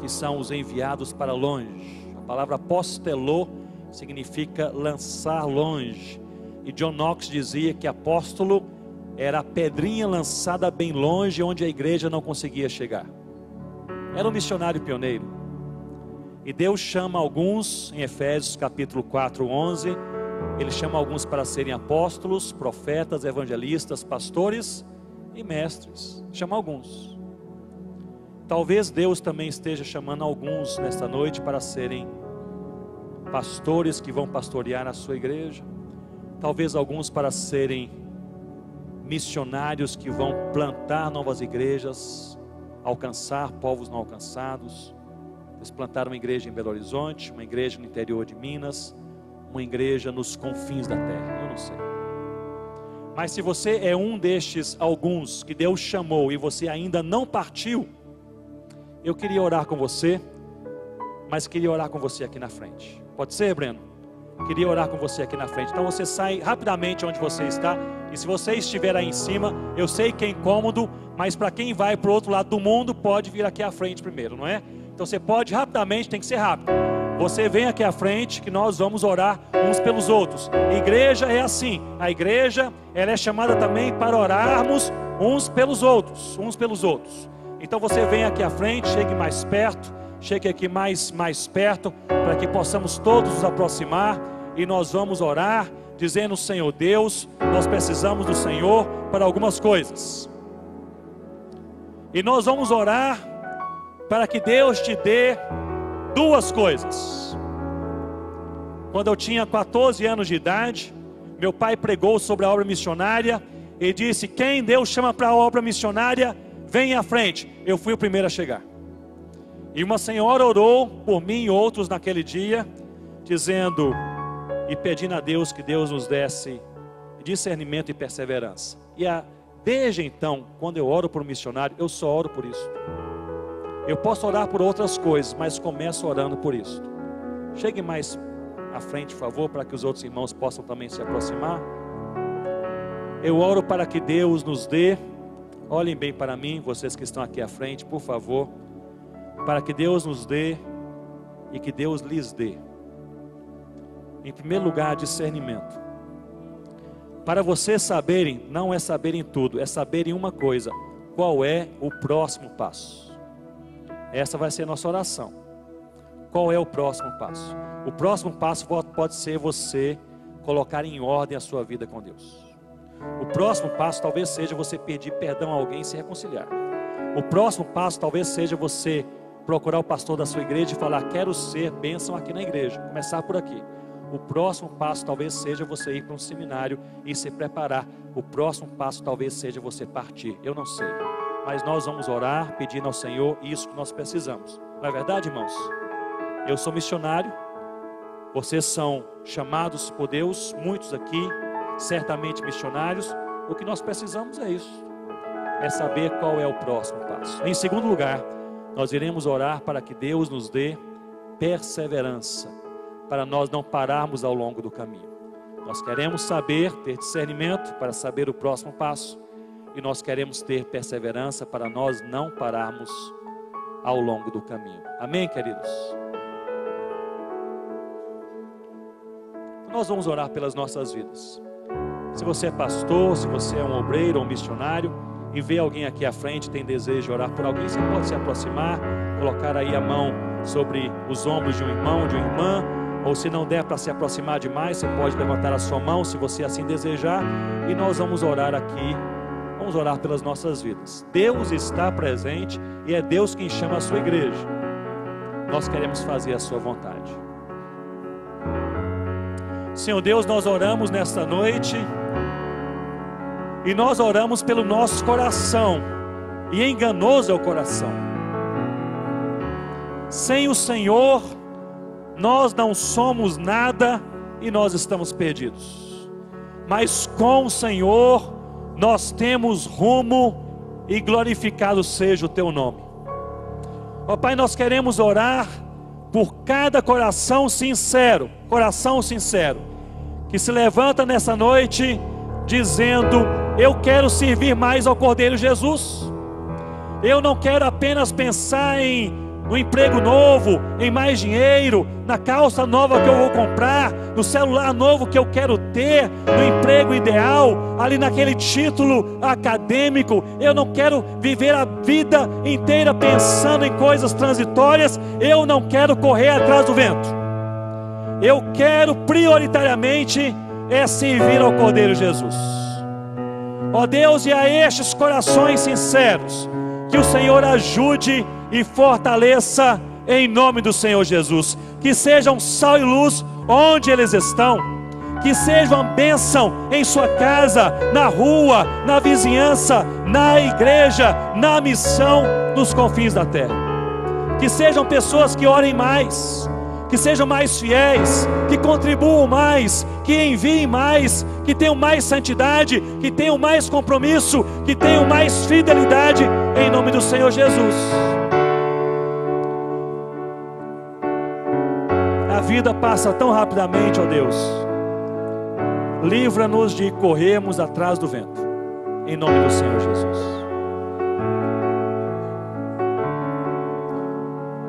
Speaker 6: que são os enviados para longe. A palavra apostelo significa lançar longe. E John Knox dizia que apóstolo era a pedrinha lançada bem longe onde a igreja não conseguia chegar. Era um missionário pioneiro. E Deus chama alguns, em Efésios capítulo 4, 11, ele chama alguns para serem apóstolos, profetas, evangelistas, pastores e mestres. Chama alguns. Talvez Deus também esteja chamando alguns nesta noite para serem pastores que vão pastorear a sua igreja. Talvez alguns para serem missionários que vão plantar novas igrejas, alcançar povos não alcançados. Eles plantaram uma igreja em Belo Horizonte, uma igreja no interior de Minas, uma igreja nos confins da terra. Eu não sei. Mas se você é um destes alguns que Deus chamou e você ainda não partiu, eu queria orar com você, mas queria orar com você aqui na frente. Pode ser, Breno? Queria orar com você aqui na frente. Então você sai rapidamente onde você está. E se você estiver aí em cima, eu sei que é incômodo, mas para quem vai para o outro lado do mundo, pode vir aqui à frente primeiro, não é? Então você pode rapidamente, tem que ser rápido. Você vem aqui à frente que nós vamos orar uns pelos outros. igreja é assim. A igreja, ela é chamada também para orarmos uns pelos outros, uns pelos outros. Então você vem aqui à frente, chegue mais perto, chegue aqui mais mais perto para que possamos todos nos aproximar e nós vamos orar dizendo: Senhor Deus, nós precisamos do Senhor para algumas coisas. E nós vamos orar para que Deus te dê duas coisas. Quando eu tinha 14 anos de idade, meu pai pregou sobre a obra missionária e disse: Quem Deus chama para a obra missionária, vem à frente. Eu fui o primeiro a chegar. E uma senhora orou por mim e outros naquele dia, dizendo e pedindo a Deus que Deus nos desse discernimento e perseverança. E a, desde então, quando eu oro por um missionário, eu só oro por isso. Eu posso orar por outras coisas, mas começo orando por isso. Chegue mais à frente, por favor, para que os outros irmãos possam também se aproximar. Eu oro para que Deus nos dê, olhem bem para mim, vocês que estão aqui à frente, por favor, para que Deus nos dê e que Deus lhes dê, em primeiro lugar, discernimento. Para vocês saberem, não é saberem tudo, é saberem uma coisa: qual é o próximo passo. Essa vai ser a nossa oração. Qual é o próximo passo? O próximo passo pode ser você colocar em ordem a sua vida com Deus. O próximo passo talvez seja você pedir perdão a alguém e se reconciliar. O próximo passo talvez seja você procurar o pastor da sua igreja e falar: Quero ser bênção aqui na igreja. Começar por aqui. O próximo passo talvez seja você ir para um seminário e se preparar. O próximo passo talvez seja você partir. Eu não sei mas nós vamos orar, pedindo ao Senhor isso que nós precisamos. Não é verdade, irmãos? Eu sou missionário, vocês são chamados por Deus, muitos aqui, certamente missionários. O que nós precisamos é isso, é saber qual é o próximo passo. Em segundo lugar, nós iremos orar para que Deus nos dê perseverança, para nós não pararmos ao longo do caminho. Nós queremos saber, ter discernimento para saber o próximo passo. E nós queremos ter perseverança para nós não pararmos ao longo do caminho. Amém, queridos? Nós vamos orar pelas nossas vidas. Se você é pastor, se você é um obreiro ou um missionário e vê alguém aqui à frente, tem desejo de orar por alguém, você pode se aproximar, colocar aí a mão sobre os ombros de um irmão, de uma irmã, ou se não der para se aproximar demais, você pode levantar a sua mão se você assim desejar, e nós vamos orar aqui Vamos orar pelas nossas vidas. Deus está presente e é Deus quem chama a sua igreja. Nós queremos fazer a sua vontade. Senhor Deus, nós oramos nesta noite e nós oramos pelo nosso coração, e enganoso é o coração. Sem o Senhor, nós não somos nada e nós estamos perdidos. Mas com o Senhor, nós temos rumo e glorificado seja o teu nome. Ó Pai, nós queremos orar por cada coração sincero, coração sincero, que se levanta nessa noite dizendo: Eu quero servir mais ao Cordeiro Jesus. Eu não quero apenas pensar em no emprego novo, em mais dinheiro, na calça nova que eu vou comprar, no celular novo que eu quero ter, no emprego ideal, ali naquele título acadêmico. Eu não quero viver a vida inteira pensando em coisas transitórias, eu não quero correr atrás do vento. Eu quero prioritariamente é servir ao Cordeiro Jesus. Ó Deus, e a estes corações sinceros, que o Senhor ajude a e fortaleça em nome do Senhor Jesus. Que sejam sal e luz onde eles estão. Que sejam uma bênção em sua casa, na rua, na vizinhança, na igreja, na missão, nos confins da terra. Que sejam pessoas que orem mais, que sejam mais fiéis, que contribuam mais, que enviem mais, que tenham mais santidade, que tenham mais compromisso, que tenham mais fidelidade, em nome do Senhor Jesus. vida passa tão rapidamente, ó Deus. Livra-nos de corrermos atrás do vento. Em nome do Senhor Jesus.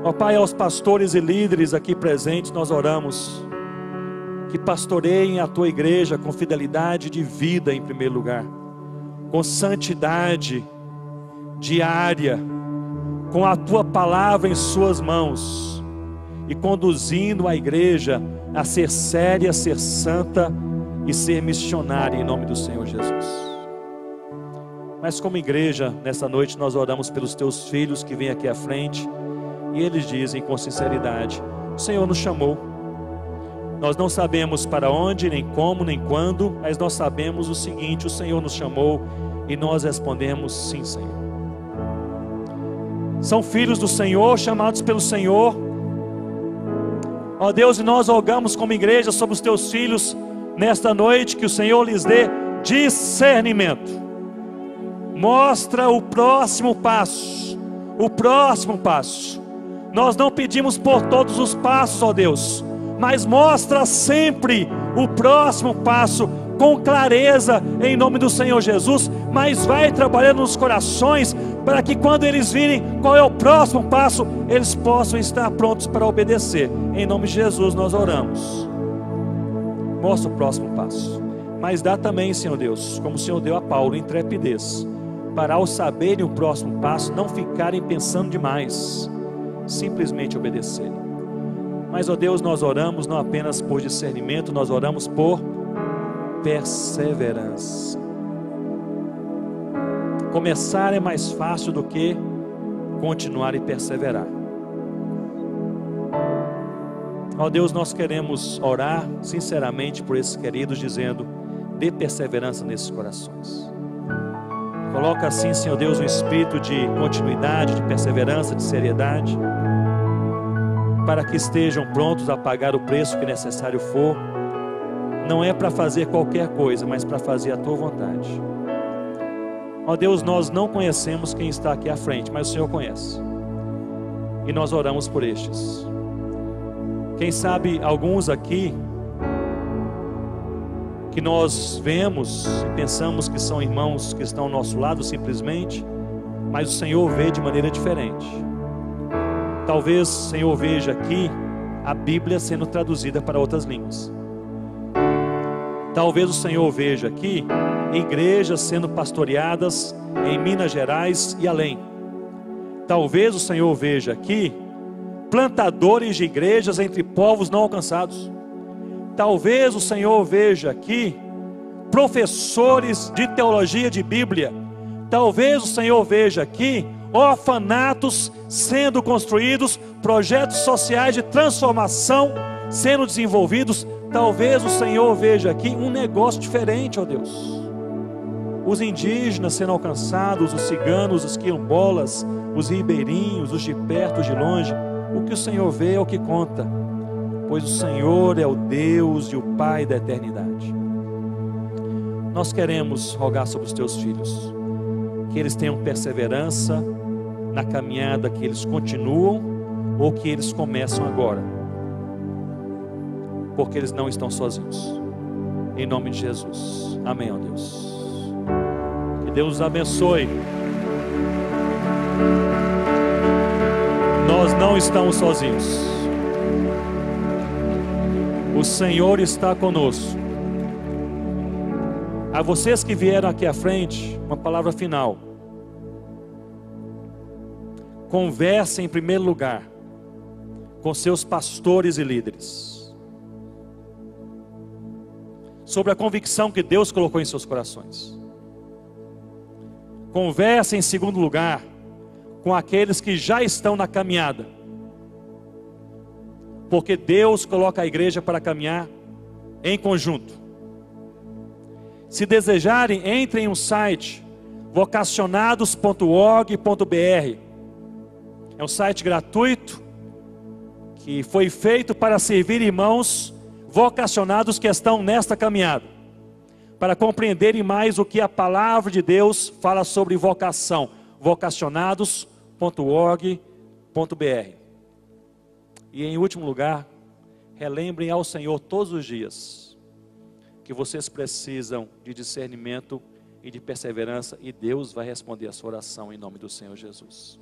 Speaker 6: Ó Pai, aos pastores e líderes aqui presentes, nós oramos que pastoreiem a tua igreja com fidelidade de vida em primeiro lugar, com santidade diária, com a tua palavra em suas mãos e conduzindo a igreja a ser séria, a ser santa e ser missionária em nome do Senhor Jesus. Mas como igreja, nessa noite nós oramos pelos teus filhos que vêm aqui à frente e eles dizem com sinceridade: O Senhor nos chamou. Nós não sabemos para onde, nem como, nem quando, mas nós sabemos o seguinte: o Senhor nos chamou e nós respondemos: Sim, Senhor. São filhos do Senhor, chamados pelo Senhor, Ó Deus, e nós rogamos como igreja sobre os teus filhos nesta noite que o Senhor lhes dê discernimento. Mostra o próximo passo, o próximo passo. Nós não pedimos por todos os passos, ó Deus, mas mostra sempre o próximo passo com clareza em nome do Senhor Jesus, mas vai trabalhando nos corações para que quando eles virem qual é o próximo passo, eles possam estar prontos para obedecer. Em nome de Jesus nós oramos. Mostra o próximo passo. Mas dá também, Senhor Deus, como o Senhor deu a Paulo, intrepidez, para ao saberem o próximo passo, não ficarem pensando demais, simplesmente obedecerem. Mas, ó Deus, nós oramos não apenas por discernimento, nós oramos por perseverança. Começar é mais fácil do que continuar e perseverar. Ó Deus, nós queremos orar sinceramente por esses queridos, dizendo: dê perseverança nesses corações. Coloca assim, Senhor Deus, um espírito de continuidade, de perseverança, de seriedade, para que estejam prontos a pagar o preço que necessário for não é para fazer qualquer coisa, mas para fazer a tua vontade. Ó Deus, nós não conhecemos quem está aqui à frente, mas o Senhor conhece. E nós oramos por estes. Quem sabe alguns aqui que nós vemos e pensamos que são irmãos que estão ao nosso lado simplesmente, mas o Senhor vê de maneira diferente. Talvez o Senhor veja aqui a Bíblia sendo traduzida para outras línguas. Talvez o Senhor veja aqui igrejas sendo pastoreadas em Minas Gerais e além. Talvez o Senhor veja aqui plantadores de igrejas entre povos não alcançados. Talvez o Senhor veja aqui professores de teologia de Bíblia. Talvez o Senhor veja aqui orfanatos sendo construídos, projetos sociais de transformação sendo desenvolvidos Talvez o Senhor veja aqui um negócio diferente, ó Deus. Os indígenas sendo alcançados, os ciganos, os quilombolas, os ribeirinhos, os de perto, os de longe. O que o Senhor vê é o que conta, pois o Senhor é o Deus e o Pai da eternidade. Nós queremos rogar sobre os teus filhos, que eles tenham perseverança na caminhada que eles continuam ou que eles começam agora porque eles não estão sozinhos. Em nome de Jesus. Amém, ó Deus. Que Deus os abençoe. Nós não estamos sozinhos. O Senhor está conosco. A vocês que vieram aqui à frente, uma palavra final. Conversem em primeiro lugar com seus pastores e líderes sobre a convicção que Deus colocou em seus corações. Converse em segundo lugar com aqueles que já estão na caminhada. Porque Deus coloca a igreja para caminhar em conjunto. Se desejarem, entrem em um site vocacionados.org.br. É um site gratuito que foi feito para servir irmãos vocacionados que estão nesta caminhada, para compreenderem mais o que a palavra de Deus fala sobre vocação. vocacionados.org.br. E em último lugar, relembrem ao Senhor todos os dias que vocês precisam de discernimento e de perseverança, e Deus vai responder a sua oração em nome do Senhor Jesus.